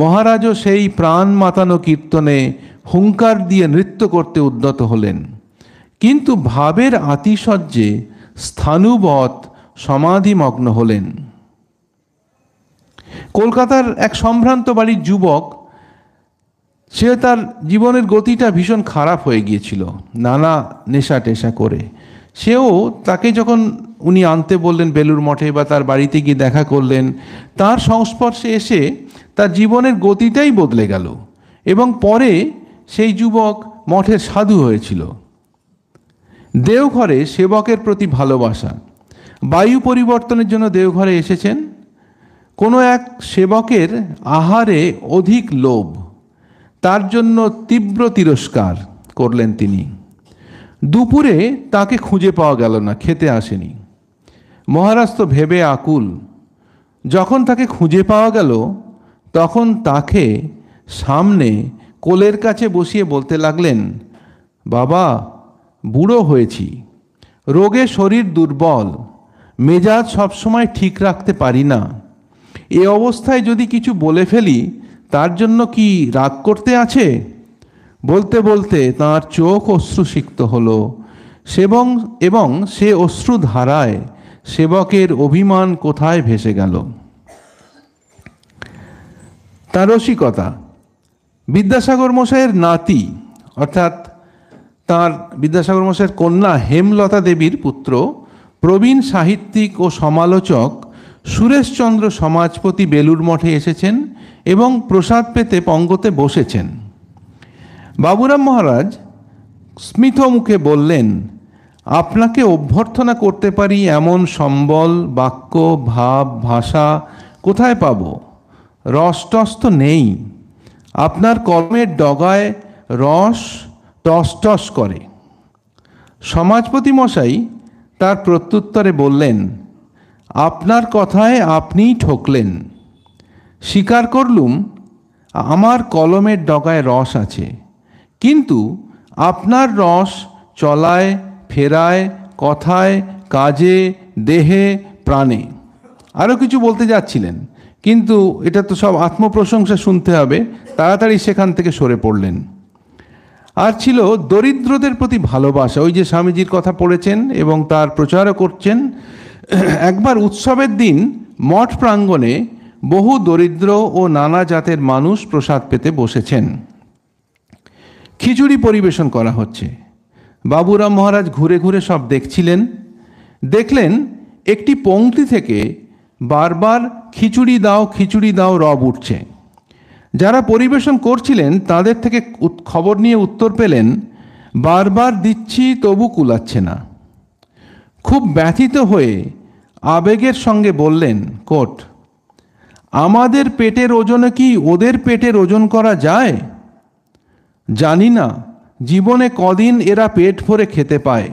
মহারাজও সেই প্রাণ মাতানো কীর্তনে হুঙ্কার দিয়ে নৃত্য করতে উদ্যত হলেন কিন্তু ভাবের আতিশয্যে স্থানুবৎ সমাধিমগ্ন হলেন কলকাতার এক সম্ভ্রান্ত বাড়ির যুবক সে তার জীবনের গতিটা ভীষণ খারাপ হয়ে গিয়েছিল নানা নেশা টেশা করে সেও তাকে যখন উনি আনতে বললেন বেলুর মঠে বা তার বাড়িতে গিয়ে দেখা করলেন তার সংস্পর্শে এসে তার জীবনের গতিটাই বদলে গেল এবং পরে সেই যুবক মঠের সাধু হয়েছিল দেওঘরে সেবকের প্রতি ভালোবাসা বায়ু পরিবর্তনের জন্য দেওঘরে এসেছেন কোনো এক সেবকের আহারে অধিক লোভ তার জন্য তীব্র তিরস্কার করলেন তিনি দুপুরে তাকে খুঁজে পাওয়া গেল না খেতে আসেনি মহারাজ তো ভেবে আকুল যখন তাকে খুঁজে পাওয়া গেল তখন তাকে সামনে কোলের কাছে বসিয়ে বলতে লাগলেন বাবা বুড়ো হয়েছি রোগে শরীর দুর্বল মেজাজ সবসময় ঠিক রাখতে পারি না এ অবস্থায় যদি কিছু বলে ফেলি তার জন্য কি রাগ করতে আছে বলতে বলতে তাঁর চোখ অশ্রুসিক্ত হল সেবং এবং সে অশ্রু ধারায় সেবকের অভিমান কোথায় ভেসে গেল তার রসিকতা বিদ্যাসাগর মশাইয়ের নাতি অর্থাৎ তার বিদ্যাসাগর মশাইয়ের কন্যা হেমলতা দেবীর পুত্র প্রবীণ সাহিত্যিক ও সমালোচক সুরেশচন্দ্র সমাজপতি বেলুর মঠে এসেছেন এবং প্রসাদ পেতে পঙ্গতে বসেছেন বাবুরাম মহারাজ স্মিত মুখে বললেন আপনাকে অভ্যর্থনা করতে পারি এমন সম্বল বাক্য ভাব ভাষা কোথায় পাব রস তো নেই আপনার কর্মের ডগায় রস টস করে সমাজপতি মশাই তার প্রত্যুত্তরে বললেন আপনার কথায় আপনিই ঠকলেন স্বীকার করলুম আমার কলমের ডগায় রস আছে কিন্তু আপনার রস চলায় ফেরায় কথায় কাজে দেহে প্রাণে আরও কিছু বলতে যাচ্ছিলেন কিন্তু এটা তো সব আত্মপ্রশংসা শুনতে হবে তাড়াতাড়ি সেখান থেকে সরে পড়লেন আর ছিল দরিদ্রদের প্রতি ভালোবাসা ওই যে স্বামীজির কথা পড়েছেন এবং তার প্রচারও করছেন একবার উৎসবের দিন মঠ প্রাঙ্গণে বহু দরিদ্র ও নানা জাতের মানুষ প্রসাদ পেতে বসেছেন খিচুড়ি পরিবেশন করা হচ্ছে বাবুরাম মহারাজ ঘুরে ঘুরে সব দেখছিলেন দেখলেন একটি পংক্তি থেকে বারবার খিচুড়ি দাও খিচুড়ি দাও রব উঠছে যারা পরিবেশন করছিলেন তাদের থেকে খবর নিয়ে উত্তর পেলেন বারবার দিচ্ছি তবু কুলাচ্ছে না খুব ব্যথিত হয়ে আবেগের সঙ্গে বললেন কোট আমাদের পেটের ওজনে কি ওদের পেটের ওজন করা যায় জানি না জীবনে কদিন এরা পেট ভরে খেতে পায়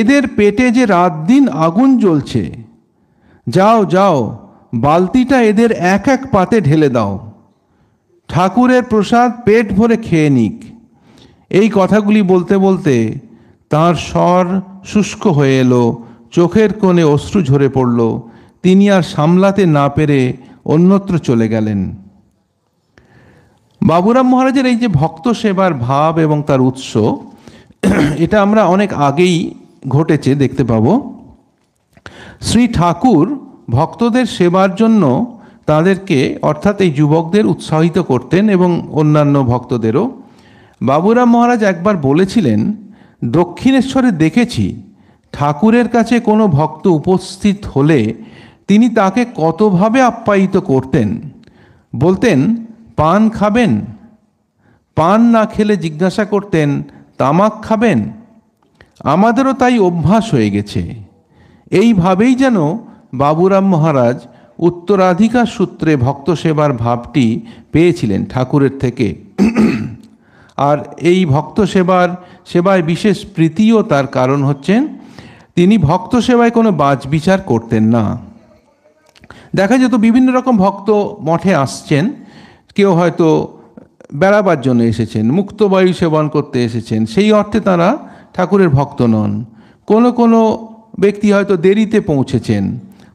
এদের পেটে যে রাত দিন আগুন জ্বলছে যাও যাও বালতিটা এদের এক এক পাতে ঢেলে দাও ঠাকুরের প্রসাদ পেট ভরে খেয়ে নিক এই কথাগুলি বলতে বলতে তার স্বর শুষ্ক হয়ে এলো চোখের কোণে অশ্রু ঝরে পড়ল তিনি আর সামলাতে না পেরে অন্যত্র চলে গেলেন বাবুরাম মহারাজের এই যে ভক্ত সেবার ভাব এবং তার উৎস এটা আমরা অনেক আগেই ঘটেছে দেখতে পাব শ্রী ঠাকুর ভক্তদের সেবার জন্য তাদেরকে অর্থাৎ এই যুবকদের উৎসাহিত করতেন এবং অন্যান্য ভক্তদেরও বাবুরাম মহারাজ একবার বলেছিলেন দক্ষিণেশ্বরে দেখেছি ঠাকুরের কাছে কোনো ভক্ত উপস্থিত হলে তিনি তাকে কতভাবে আপ্যায়িত করতেন বলতেন পান খাবেন পান না খেলে জিজ্ঞাসা করতেন তামাক খাবেন আমাদেরও তাই অভ্যাস হয়ে গেছে এইভাবেই যেন বাবুরাম মহারাজ উত্তরাধিকার সূত্রে ভক্ত সেবার ভাবটি পেয়েছিলেন ঠাকুরের থেকে আর এই ভক্ত সেবার সেবায় বিশেষ প্রীতিও তার কারণ হচ্ছেন তিনি ভক্ত সেবায় কোনো বাজ বিচার করতেন না দেখা যেত বিভিন্ন রকম ভক্ত মঠে আসছেন কেউ হয়তো বেড়াবার জন্য এসেছেন মুক্তবায়ু সেবন করতে এসেছেন সেই অর্থে তারা ঠাকুরের ভক্ত নন কোনো কোনো ব্যক্তি হয়তো দেরিতে পৌঁছেছেন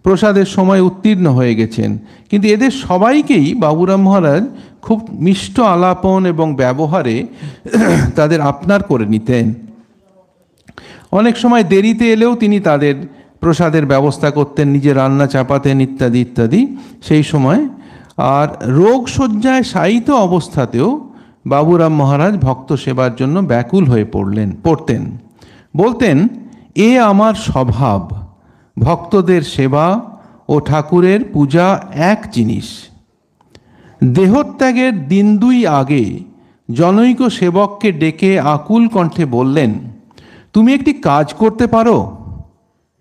প্রসাদের সময় উত্তীর্ণ হয়ে গেছেন কিন্তু এদের সবাইকেই বাবুরাম মহারাজ খুব মিষ্ট আলাপন এবং ব্যবহারে তাদের আপনার করে নিতেন অনেক সময় দেরিতে এলেও তিনি তাদের প্রসাদের ব্যবস্থা করতেন নিজে রান্না চাপাতেন ইত্যাদি ইত্যাদি সেই সময় আর রোগ শয্যায় শায়িত অবস্থাতেও বাবুরাম মহারাজ ভক্ত সেবার জন্য ব্যাকুল হয়ে পড়লেন পড়তেন বলতেন এ আমার স্বভাব ভক্তদের সেবা ও ঠাকুরের পূজা এক জিনিস দেহত্যাগের দিন দুই আগে জনৈক সেবককে ডেকে আকুল কণ্ঠে বললেন তুমি একটি কাজ করতে পারো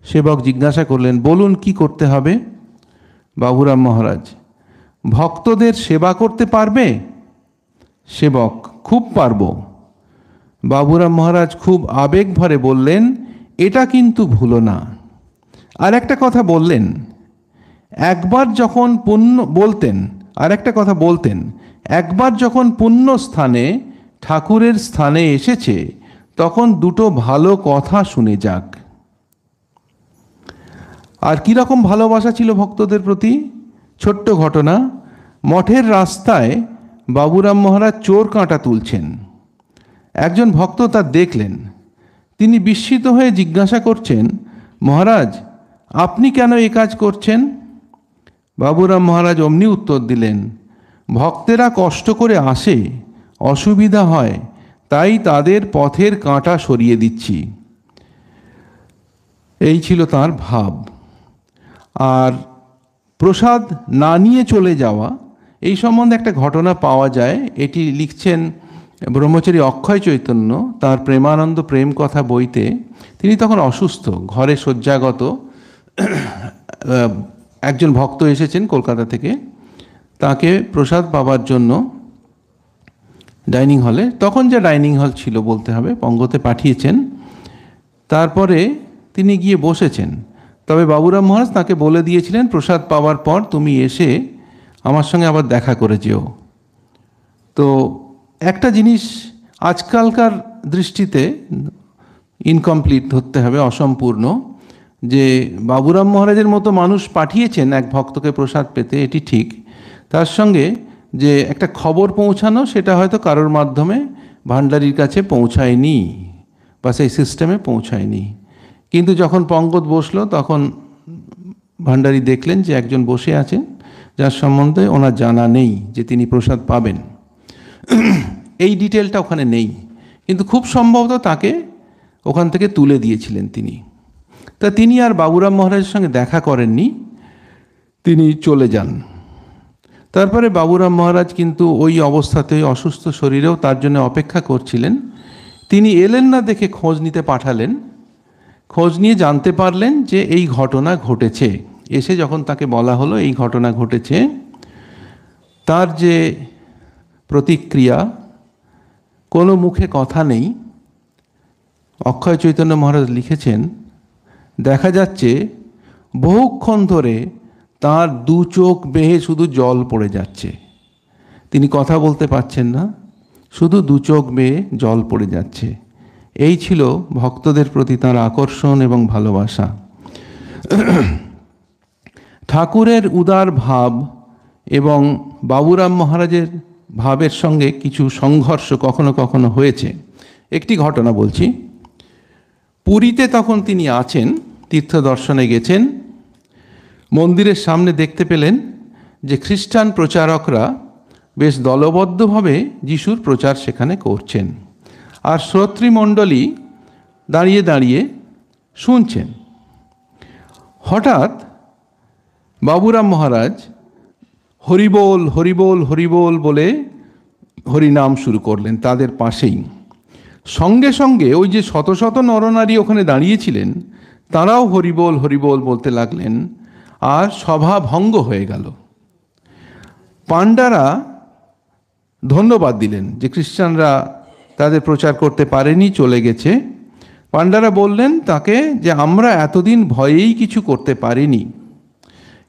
সেবক জিজ্ঞাসা করলেন বলুন কি করতে হবে বাবুরাম মহারাজ ভক্তদের সেবা করতে পারবে সেবক খুব পারব বাবুরাম মহারাজ খুব আবেগ ভরে বললেন এটা কিন্তু ভুলো না আর একটা কথা বললেন একবার যখন পুণ্য বলতেন আর একটা কথা বলতেন একবার যখন পুণ্য স্থানে ঠাকুরের স্থানে এসেছে তখন দুটো ভালো কথা শুনে যাক আর কীরকম ভালোবাসা ছিল ভক্তদের প্রতি ছোট্ট ঘটনা মঠের রাস্তায় বাবুরাম মহারাজ চোর কাঁটা তুলছেন একজন ভক্ত তা দেখলেন তিনি বিস্মিত হয়ে জিজ্ঞাসা করছেন মহারাজ আপনি কেন এ কাজ করছেন বাবুরাম মহারাজ অমনি উত্তর দিলেন ভক্তেরা কষ্ট করে আসে অসুবিধা হয় তাই তাদের পথের কাঁটা সরিয়ে দিচ্ছি এই ছিল তার ভাব আর প্রসাদ না নিয়ে চলে যাওয়া এই সম্বন্ধে একটা ঘটনা পাওয়া যায় এটি লিখছেন ব্রহ্মচারী অক্ষয় চৈতন্য তার প্রেমানন্দ প্রেম কথা বইতে তিনি তখন অসুস্থ ঘরে শয্যাগত একজন ভক্ত এসেছেন কলকাতা থেকে তাকে প্রসাদ পাবার জন্য ডাইনিং হলে তখন যে ডাইনিং হল ছিল বলতে হবে পঙ্গতে পাঠিয়েছেন তারপরে তিনি গিয়ে বসেছেন তবে বাবুরাম মহারাজ তাকে বলে দিয়েছিলেন প্রসাদ পাওয়ার পর তুমি এসে আমার সঙ্গে আবার দেখা করে যেও তো একটা জিনিস আজকালকার দৃষ্টিতে ইনকমপ্লিট ধরতে হবে অসম্পূর্ণ যে বাবুরাম মহারাজের মতো মানুষ পাঠিয়েছেন এক ভক্তকে প্রসাদ পেতে এটি ঠিক তার সঙ্গে যে একটা খবর পৌঁছানো সেটা হয়তো কারোর মাধ্যমে ভাণ্ডারির কাছে পৌঁছায়নি বা সেই সিস্টেমে পৌঁছায়নি কিন্তু যখন পঙ্কজ বসলো তখন ভান্ডারী দেখলেন যে একজন বসে আছেন যার সম্বন্ধে ওনার জানা নেই যে তিনি প্রসাদ পাবেন এই ডিটেলটা ওখানে নেই কিন্তু খুব সম্ভবত তাকে ওখান থেকে তুলে দিয়েছিলেন তিনি তা তিনি আর বাবুরাম মহারাজের সঙ্গে দেখা করেননি তিনি চলে যান তারপরে বাবুরাম মহারাজ কিন্তু ওই অবস্থাতে অসুস্থ শরীরেও তার জন্য অপেক্ষা করছিলেন তিনি এলেন না দেখে খোঁজ নিতে পাঠালেন খোঁজ নিয়ে জানতে পারলেন যে এই ঘটনা ঘটেছে এসে যখন তাকে বলা হলো এই ঘটনা ঘটেছে তার যে প্রতিক্রিয়া কোনো মুখে কথা নেই অক্ষয় চৈতন্য মহারাজ লিখেছেন দেখা যাচ্ছে বহুক্ষণ ধরে তার দু চোখ বেহে শুধু জল পড়ে যাচ্ছে তিনি কথা বলতে পারছেন না শুধু দু চোখ বেয়ে জল পড়ে যাচ্ছে এই ছিল ভক্তদের প্রতি তাঁর আকর্ষণ এবং ভালোবাসা ঠাকুরের উদার ভাব এবং বাবুরাম মহারাজের ভাবের সঙ্গে কিছু সংঘর্ষ কখনো কখনো হয়েছে একটি ঘটনা বলছি পুরীতে তখন তিনি আছেন তীর্থ দর্শনে গেছেন মন্দিরের সামনে দেখতে পেলেন যে খ্রিস্টান প্রচারকরা বেশ দলবদ্ধভাবে যিশুর প্রচার সেখানে করছেন আর শ্রোতৃমণ্ডলী দাঁড়িয়ে দাঁড়িয়ে শুনছেন হঠাৎ বাবুরাম মহারাজ হরিবোল হরিবোল হরিবোল বলে হরিনাম শুরু করলেন তাদের পাশেই সঙ্গে সঙ্গে ওই যে শত শত নরনারী ওখানে দাঁড়িয়েছিলেন তারাও হরিবোল হরিবোল বলতে লাগলেন আর সভা ভঙ্গ হয়ে গেল পাণ্ডারা ধন্যবাদ দিলেন যে খ্রিস্টানরা তাদের প্রচার করতে পারেনি চলে গেছে পাণ্ডারা বললেন তাকে যে আমরা এতদিন ভয়েই কিছু করতে পারিনি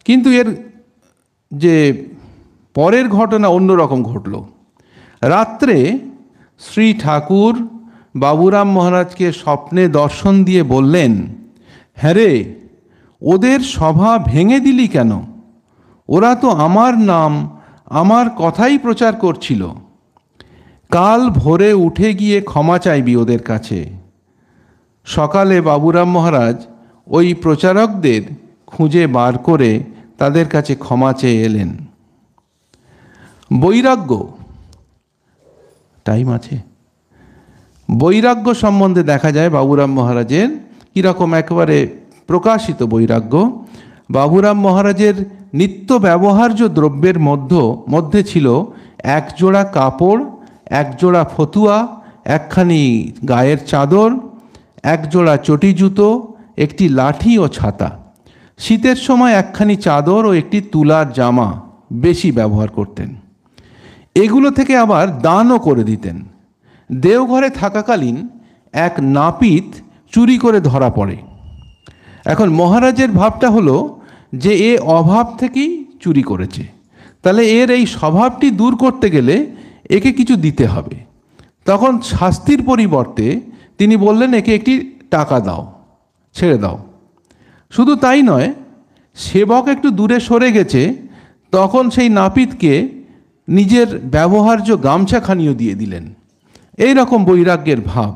কিন্তু এর যে পরের ঘটনা অন্যরকম ঘটল রাত্রে শ্রী ঠাকুর বাবুরাম মহারাজকে স্বপ্নে দর্শন দিয়ে বললেন হ্যাঁ রে ওদের সভা ভেঙে দিলি কেন ওরা তো আমার নাম আমার কথাই প্রচার করছিল কাল ভোরে উঠে গিয়ে ক্ষমা চাইবি ওদের কাছে সকালে বাবুরাম মহারাজ ওই প্রচারকদের খুঁজে বার করে তাদের কাছে ক্ষমা চেয়ে এলেন বৈরাগ্য টাইম আছে বৈরাগ্য সম্বন্ধে দেখা যায় বাবুরাম মহারাজের কীরকম একবারে প্রকাশিত বৈরাগ্য বাবুরাম মহারাজের নিত্য ব্যবহার্য দ্রব্যের মধ্য মধ্যে ছিল একজোড়া কাপড় একজোড়া ফতুয়া একখানি গায়ের চাদর একজোড়া চটি জুতো একটি লাঠি ও ছাতা শীতের সময় একখানি চাদর ও একটি তুলার জামা বেশি ব্যবহার করতেন এগুলো থেকে আবার দানও করে দিতেন দেওঘরে থাকাকালীন এক নাপিত চুরি করে ধরা পড়ে এখন মহারাজের ভাবটা হলো যে এ অভাব থেকেই চুরি করেছে তাহলে এর এই স্বভাবটি দূর করতে গেলে একে কিছু দিতে হবে তখন শাস্তির পরিবর্তে তিনি বললেন একে একটি টাকা দাও ছেড়ে দাও শুধু তাই নয় সেবক একটু দূরে সরে গেছে তখন সেই নাপিতকে নিজের ব্যবহার্য গামছা খানিও দিয়ে দিলেন এই রকম বৈরাগ্যের ভাব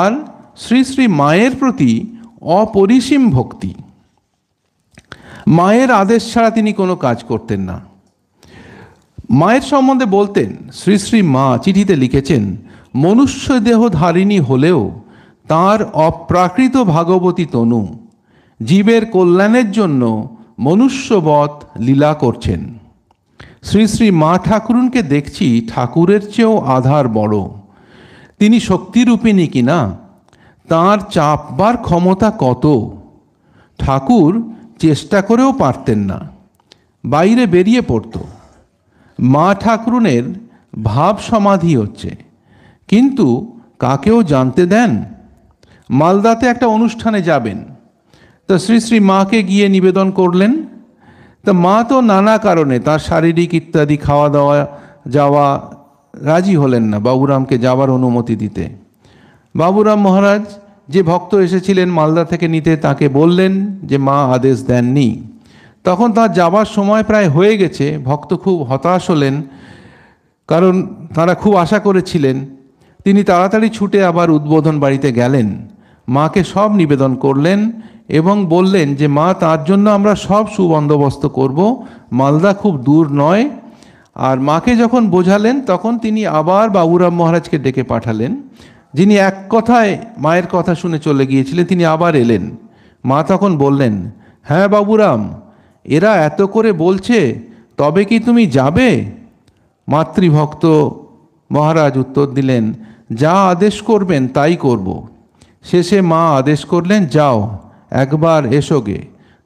আর শ্রী শ্রী মায়ের প্রতি অপরিসীম ভক্তি মায়ের আদেশ ছাড়া তিনি কোনো কাজ করতেন না মায়ের সম্বন্ধে বলতেন শ্রী শ্রী মা চিঠিতে লিখেছেন মনুষ্য দেহ ধারিণী হলেও তার অপ্রাকৃত ভাগবতী তনু জীবের কল্যাণের জন্য মনুষ্যবৎ লীলা করছেন শ্রী শ্রী মা ঠাকুরুনকে দেখছি ঠাকুরের চেয়েও আধার বড় তিনি শক্তিরূপিণী কিনা তার চাপবার ক্ষমতা কত ঠাকুর চেষ্টা করেও পারতেন না বাইরে বেরিয়ে পড়তো মা ঠাকুরনের ভাব সমাধি হচ্ছে কিন্তু কাকেও জানতে দেন মালদাতে একটা অনুষ্ঠানে যাবেন তো শ্রী শ্রী মাকে গিয়ে নিবেদন করলেন তা মা তো নানা কারণে তার শারীরিক ইত্যাদি খাওয়া দাওয়া যাওয়া রাজি হলেন না বাবুরামকে যাওয়ার অনুমতি দিতে বাবুরাম মহারাজ যে ভক্ত এসেছিলেন মালদা থেকে নিতে তাকে বললেন যে মা আদেশ দেননি তখন তার যাবার সময় প্রায় হয়ে গেছে ভক্ত খুব হতাশ হলেন কারণ তারা খুব আশা করেছিলেন তিনি তাড়াতাড়ি ছুটে আবার উদ্বোধন বাড়িতে গেলেন মাকে সব নিবেদন করলেন এবং বললেন যে মা তার জন্য আমরা সব সুবন্দোবস্ত করব মালদা খুব দূর নয় আর মাকে যখন বোঝালেন তখন তিনি আবার বাবুরাম মহারাজকে ডেকে পাঠালেন যিনি এক কথায় মায়ের কথা শুনে চলে গিয়েছিলেন তিনি আবার এলেন মা তখন বললেন হ্যাঁ বাবুরাম এরা এত করে বলছে তবে কি তুমি যাবে মাতৃভক্ত মহারাজ উত্তর দিলেন যা আদেশ করবেন তাই করব শেষে মা আদেশ করলেন যাও একবার এসোগে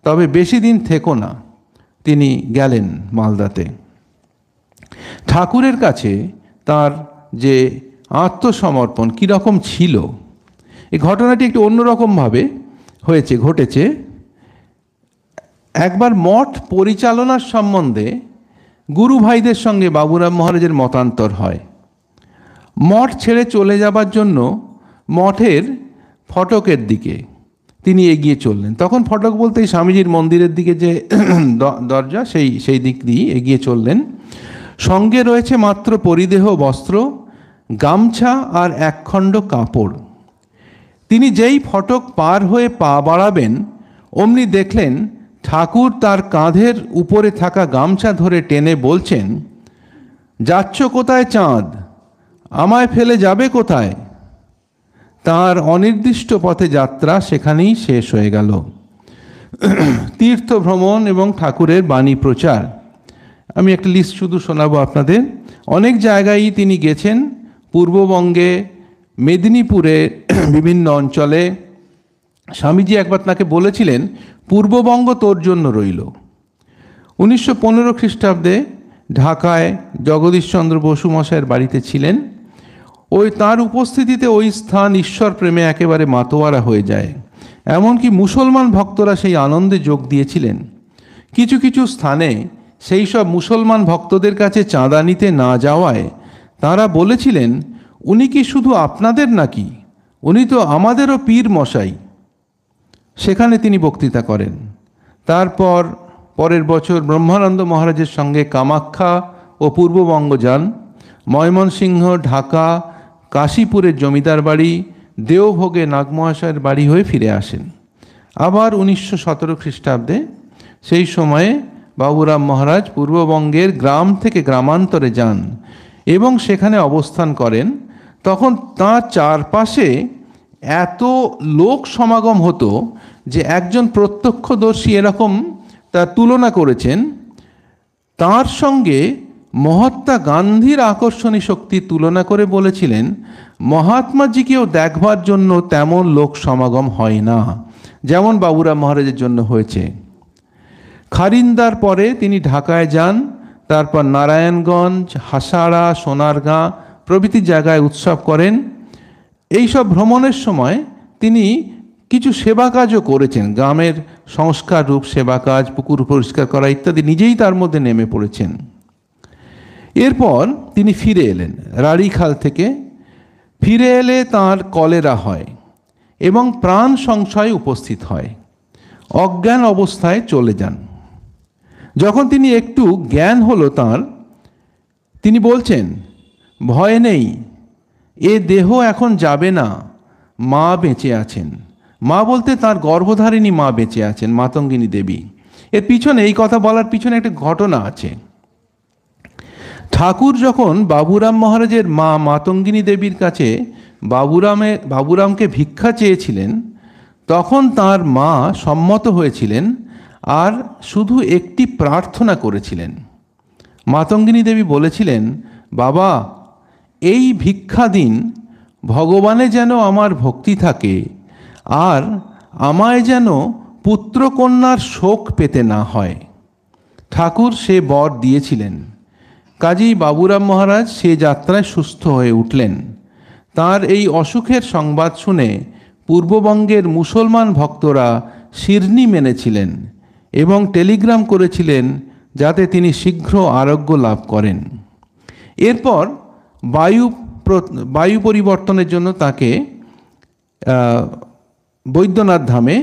তবে বেশি দিন থেকো না তিনি গেলেন মালদাতে ঠাকুরের কাছে তার যে আত্মসমর্পণ কীরকম ছিল এই ঘটনাটি একটু অন্যরকমভাবে হয়েছে ঘটেছে একবার মঠ পরিচালনার সম্বন্ধে গুরু ভাইদের সঙ্গে বাবুরাম মহারাজের মতান্তর হয় মঠ ছেড়ে চলে যাবার জন্য মঠের ফটকের দিকে তিনি এগিয়ে চললেন তখন ফটক বলতে স্বামীজির মন্দিরের দিকে যে দরজা সেই সেই দিক দিয়ে এগিয়ে চললেন সঙ্গে রয়েছে মাত্র পরিদেহ বস্ত্র গামছা আর একখণ্ড কাপড় তিনি যেই ফটক পার হয়ে পা বাড়াবেন অমনি দেখলেন ঠাকুর তার কাঁধের উপরে থাকা গামছা ধরে টেনে বলছেন যাচ্ছ কোথায় চাঁদ আমায় ফেলে যাবে কোথায় তার অনির্দিষ্ট পথে যাত্রা সেখানেই শেষ হয়ে গেল তীর্থ ভ্রমণ এবং ঠাকুরের বাণী প্রচার আমি একটা লিস্ট শুধু শোনাবো আপনাদের অনেক জায়গায় তিনি গেছেন পূর্ববঙ্গে মেদিনীপুরে বিভিন্ন অঞ্চলে স্বামীজি একবার তাকে বলেছিলেন পূর্ববঙ্গ তোর জন্য রইল উনিশশো পনেরো খ্রিস্টাব্দে ঢাকায় জগদীশচন্দ্র বসু মশাইয়ের বাড়িতে ছিলেন ওই তার উপস্থিতিতে ওই স্থান ঈশ্বর প্রেমে একেবারে মাতোয়ারা হয়ে যায় এমনকি মুসলমান ভক্তরা সেই আনন্দে যোগ দিয়েছিলেন কিছু কিছু স্থানে সেই সব মুসলমান ভক্তদের কাছে চাঁদা নিতে না যাওয়ায় তারা বলেছিলেন উনি কি শুধু আপনাদের নাকি উনি তো আমাদেরও পীর মশাই সেখানে তিনি বক্তৃতা করেন তারপর পরের বছর ব্রহ্মানন্দ মহারাজের সঙ্গে কামাখ্যা ও পূর্ববঙ্গ যান ময়মনসিংহ ঢাকা কাশীপুরের জমিদার বাড়ি দেওভোগে নাগমহাশয়ের বাড়ি হয়ে ফিরে আসেন আবার উনিশশো সতেরো খ্রিস্টাব্দে সেই সময়ে বাবুরাম মহারাজ পূর্ববঙ্গের গ্রাম থেকে গ্রামান্তরে যান এবং সেখানে অবস্থান করেন তখন তাঁর চারপাশে এত লোক সমাগম হতো যে একজন প্রত্যক্ষদর্শী এরকম তা তুলনা করেছেন তার সঙ্গে মহাত্মা গান্ধীর আকর্ষণী শক্তি তুলনা করে বলেছিলেন মহাত্মাজিকেও দেখবার জন্য তেমন লোক সমাগম হয় না যেমন বাবুরা মহারাজের জন্য হয়েছে খারিন্দার পরে তিনি ঢাকায় যান তারপর নারায়ণগঞ্জ হাসাড়া সোনারগাঁ প্রভৃতি জায়গায় উৎসব করেন এইসব ভ্রমণের সময় তিনি কিছু সেবা কাজও করেছেন গ্রামের সংস্কার রূপ সেবা কাজ পুকুর পরিষ্কার করা ইত্যাদি নিজেই তার মধ্যে নেমে পড়েছেন এরপর তিনি ফিরে এলেন রাড়িখাল থেকে ফিরে এলে তার কলেরা হয় এবং প্রাণ সংশয় উপস্থিত হয় অজ্ঞান অবস্থায় চলে যান যখন তিনি একটু জ্ঞান হলো তার তিনি বলছেন ভয় নেই এ দেহ এখন যাবে না মা বেঁচে আছেন মা বলতে তার গর্ভধারিণী মা বেঁচে আছেন মাতঙ্গিনী দেবী এর পিছনে এই কথা বলার পিছনে একটা ঘটনা আছে ঠাকুর যখন বাবুরাম মহারাজের মা মাতঙ্গিনী দেবীর কাছে বাবুরামে বাবুরামকে ভিক্ষা চেয়েছিলেন তখন তার মা সম্মত হয়েছিলেন আর শুধু একটি প্রার্থনা করেছিলেন মাতঙ্গিনী দেবী বলেছিলেন বাবা এই ভিক্ষা দিন ভগবানে যেন আমার ভক্তি থাকে আর আমায় যেন পুত্রকন্যার শোক পেতে না হয় ঠাকুর সে বর দিয়েছিলেন কাজী বাবুরাম মহারাজ সে যাত্রায় সুস্থ হয়ে উঠলেন তার এই অসুখের সংবাদ শুনে পূর্ববঙ্গের মুসলমান ভক্তরা শিরনি মেনেছিলেন এবং টেলিগ্রাম করেছিলেন যাতে তিনি শীঘ্র আরোগ্য লাভ করেন এরপর বায়ু বায়ু পরিবর্তনের জন্য তাকে বৈদ্যনাথ ধামে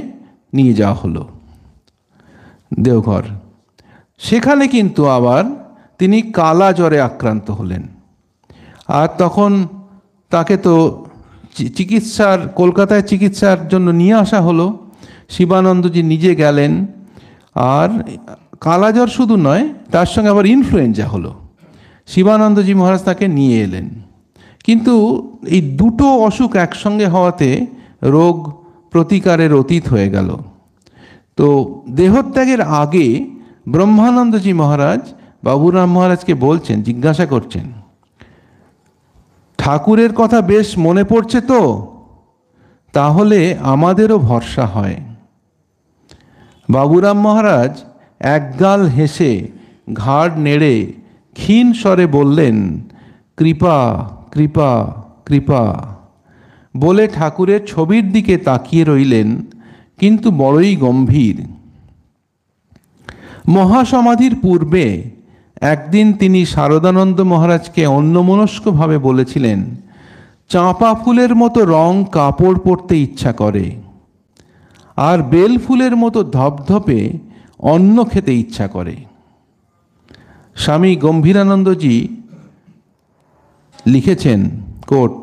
নিয়ে যাওয়া হলো দেওঘর সেখানে কিন্তু আবার তিনি কালা জ্বরে আক্রান্ত হলেন আর তখন তাকে তো চিকিৎসার কলকাতায় চিকিৎসার জন্য নিয়ে আসা হলো শিবানন্দজি নিজে গেলেন আর কালাজ্বর শুধু নয় তার সঙ্গে আবার ইনফ্লুয়েঞ্জা হলো শিবানন্দজি মহারাজ তাকে নিয়ে এলেন কিন্তু এই দুটো অসুখ একসঙ্গে হওয়াতে রোগ প্রতিকারের অতীত হয়ে গেল তো দেহত্যাগের আগে ব্রহ্মানন্দজি মহারাজ বাবুরাম মহারাজকে বলছেন জিজ্ঞাসা করছেন ঠাকুরের কথা বেশ মনে পড়ছে তো তাহলে আমাদেরও ভরসা হয় বাবুরাম মহারাজ একগাল হেসে ঘাড় নেড়ে ক্ষীণ স্বরে বললেন কৃপা কৃপা কৃপা বলে ঠাকুরের ছবির দিকে তাকিয়ে রইলেন কিন্তু বড়ই গম্ভীর মহাসমাধির পূর্বে একদিন তিনি শারদানন্দ মহারাজকে অন্যমনস্কভাবে বলেছিলেন চাঁপা ফুলের মতো রং কাপড় পরতে ইচ্ছা করে আর বেল ফুলের মতো ধপধপে অন্ন খেতে ইচ্ছা করে স্বামী গম্ভীরানন্দজি লিখেছেন কোট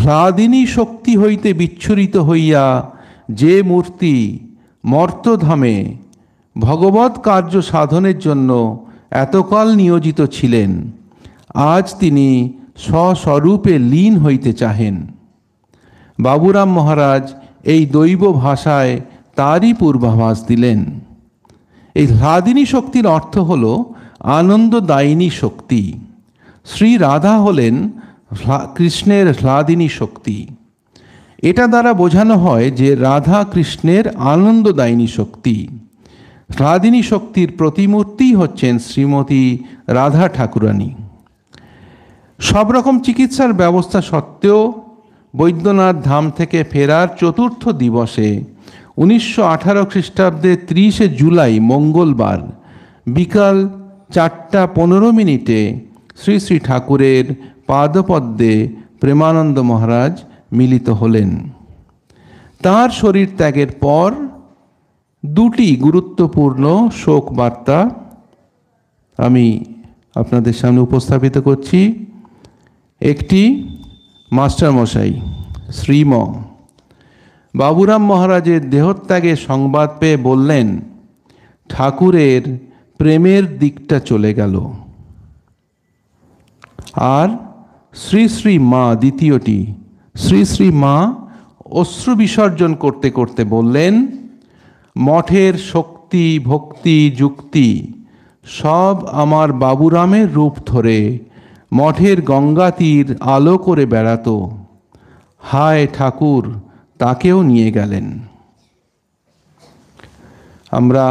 হ্লাদিনী শক্তি হইতে বিচ্ছুরিত হইয়া যে মূর্তি মর্তধামে ভগবত কার্য সাধনের জন্য এতকাল নিয়োজিত ছিলেন আজ তিনি স্বস্বরূপে লীন হইতে চাহেন বাবুরাম মহারাজ এই দৈব ভাষায় তারই পূর্বাভাস দিলেন এই হ্লাদিনী শক্তির অর্থ হলো আনন্দদায়িনী শক্তি শ্রী রাধা হলেন কৃষ্ণের হ্লাদিনী শক্তি এটা দ্বারা বোঝানো হয় যে রাধা কৃষ্ণের আনন্দদায়িনী শক্তি হ্লাদিনী শক্তির প্রতিমূর্তি হচ্ছেন শ্রীমতী রাধা ঠাকুরানী সব রকম চিকিৎসার ব্যবস্থা সত্ত্বেও বৈদ্যনাথ ধাম থেকে ফেরার চতুর্থ দিবসে উনিশশো আঠারো খ্রিস্টাব্দে তিরিশে জুলাই মঙ্গলবার বিকাল চারটা পনেরো মিনিটে শ্রী শ্রী ঠাকুরের পাদপদ্মে প্রেমানন্দ মহারাজ মিলিত হলেন তার শরীর ত্যাগের পর দুটি গুরুত্বপূর্ণ শোক বার্তা আমি আপনাদের সামনে উপস্থাপিত করছি একটি মাস্টারমশাই শ্রীম বাবুরাম মহারাজের দেহত্যাগের সংবাদ পেয়ে বললেন ঠাকুরের প্রেমের দিকটা চলে গেল আর শ্রী শ্রী মা দ্বিতীয়টি শ্রী শ্রী মা অশ্রু বিসর্জন করতে করতে বললেন মঠের শক্তি ভক্তি যুক্তি সব আমার বাবুরামের রূপ ধরে মঠের গঙ্গা তীর আলো করে বেড়াত হায় ঠাকুর তাকেও নিয়ে গেলেন আমরা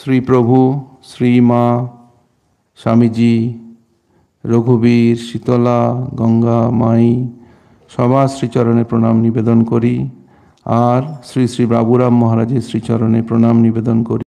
শ্রীপ্রভু শ্রীমা স্বামীজি রঘুবীর শীতলা গঙ্গা মাই সবার শ্রীচরণে প্রণাম নিবেদন করি আর শ্রী শ্রী বাবুরাম মহারাজের শ্রীচরণে প্রণাম নিবেদন করি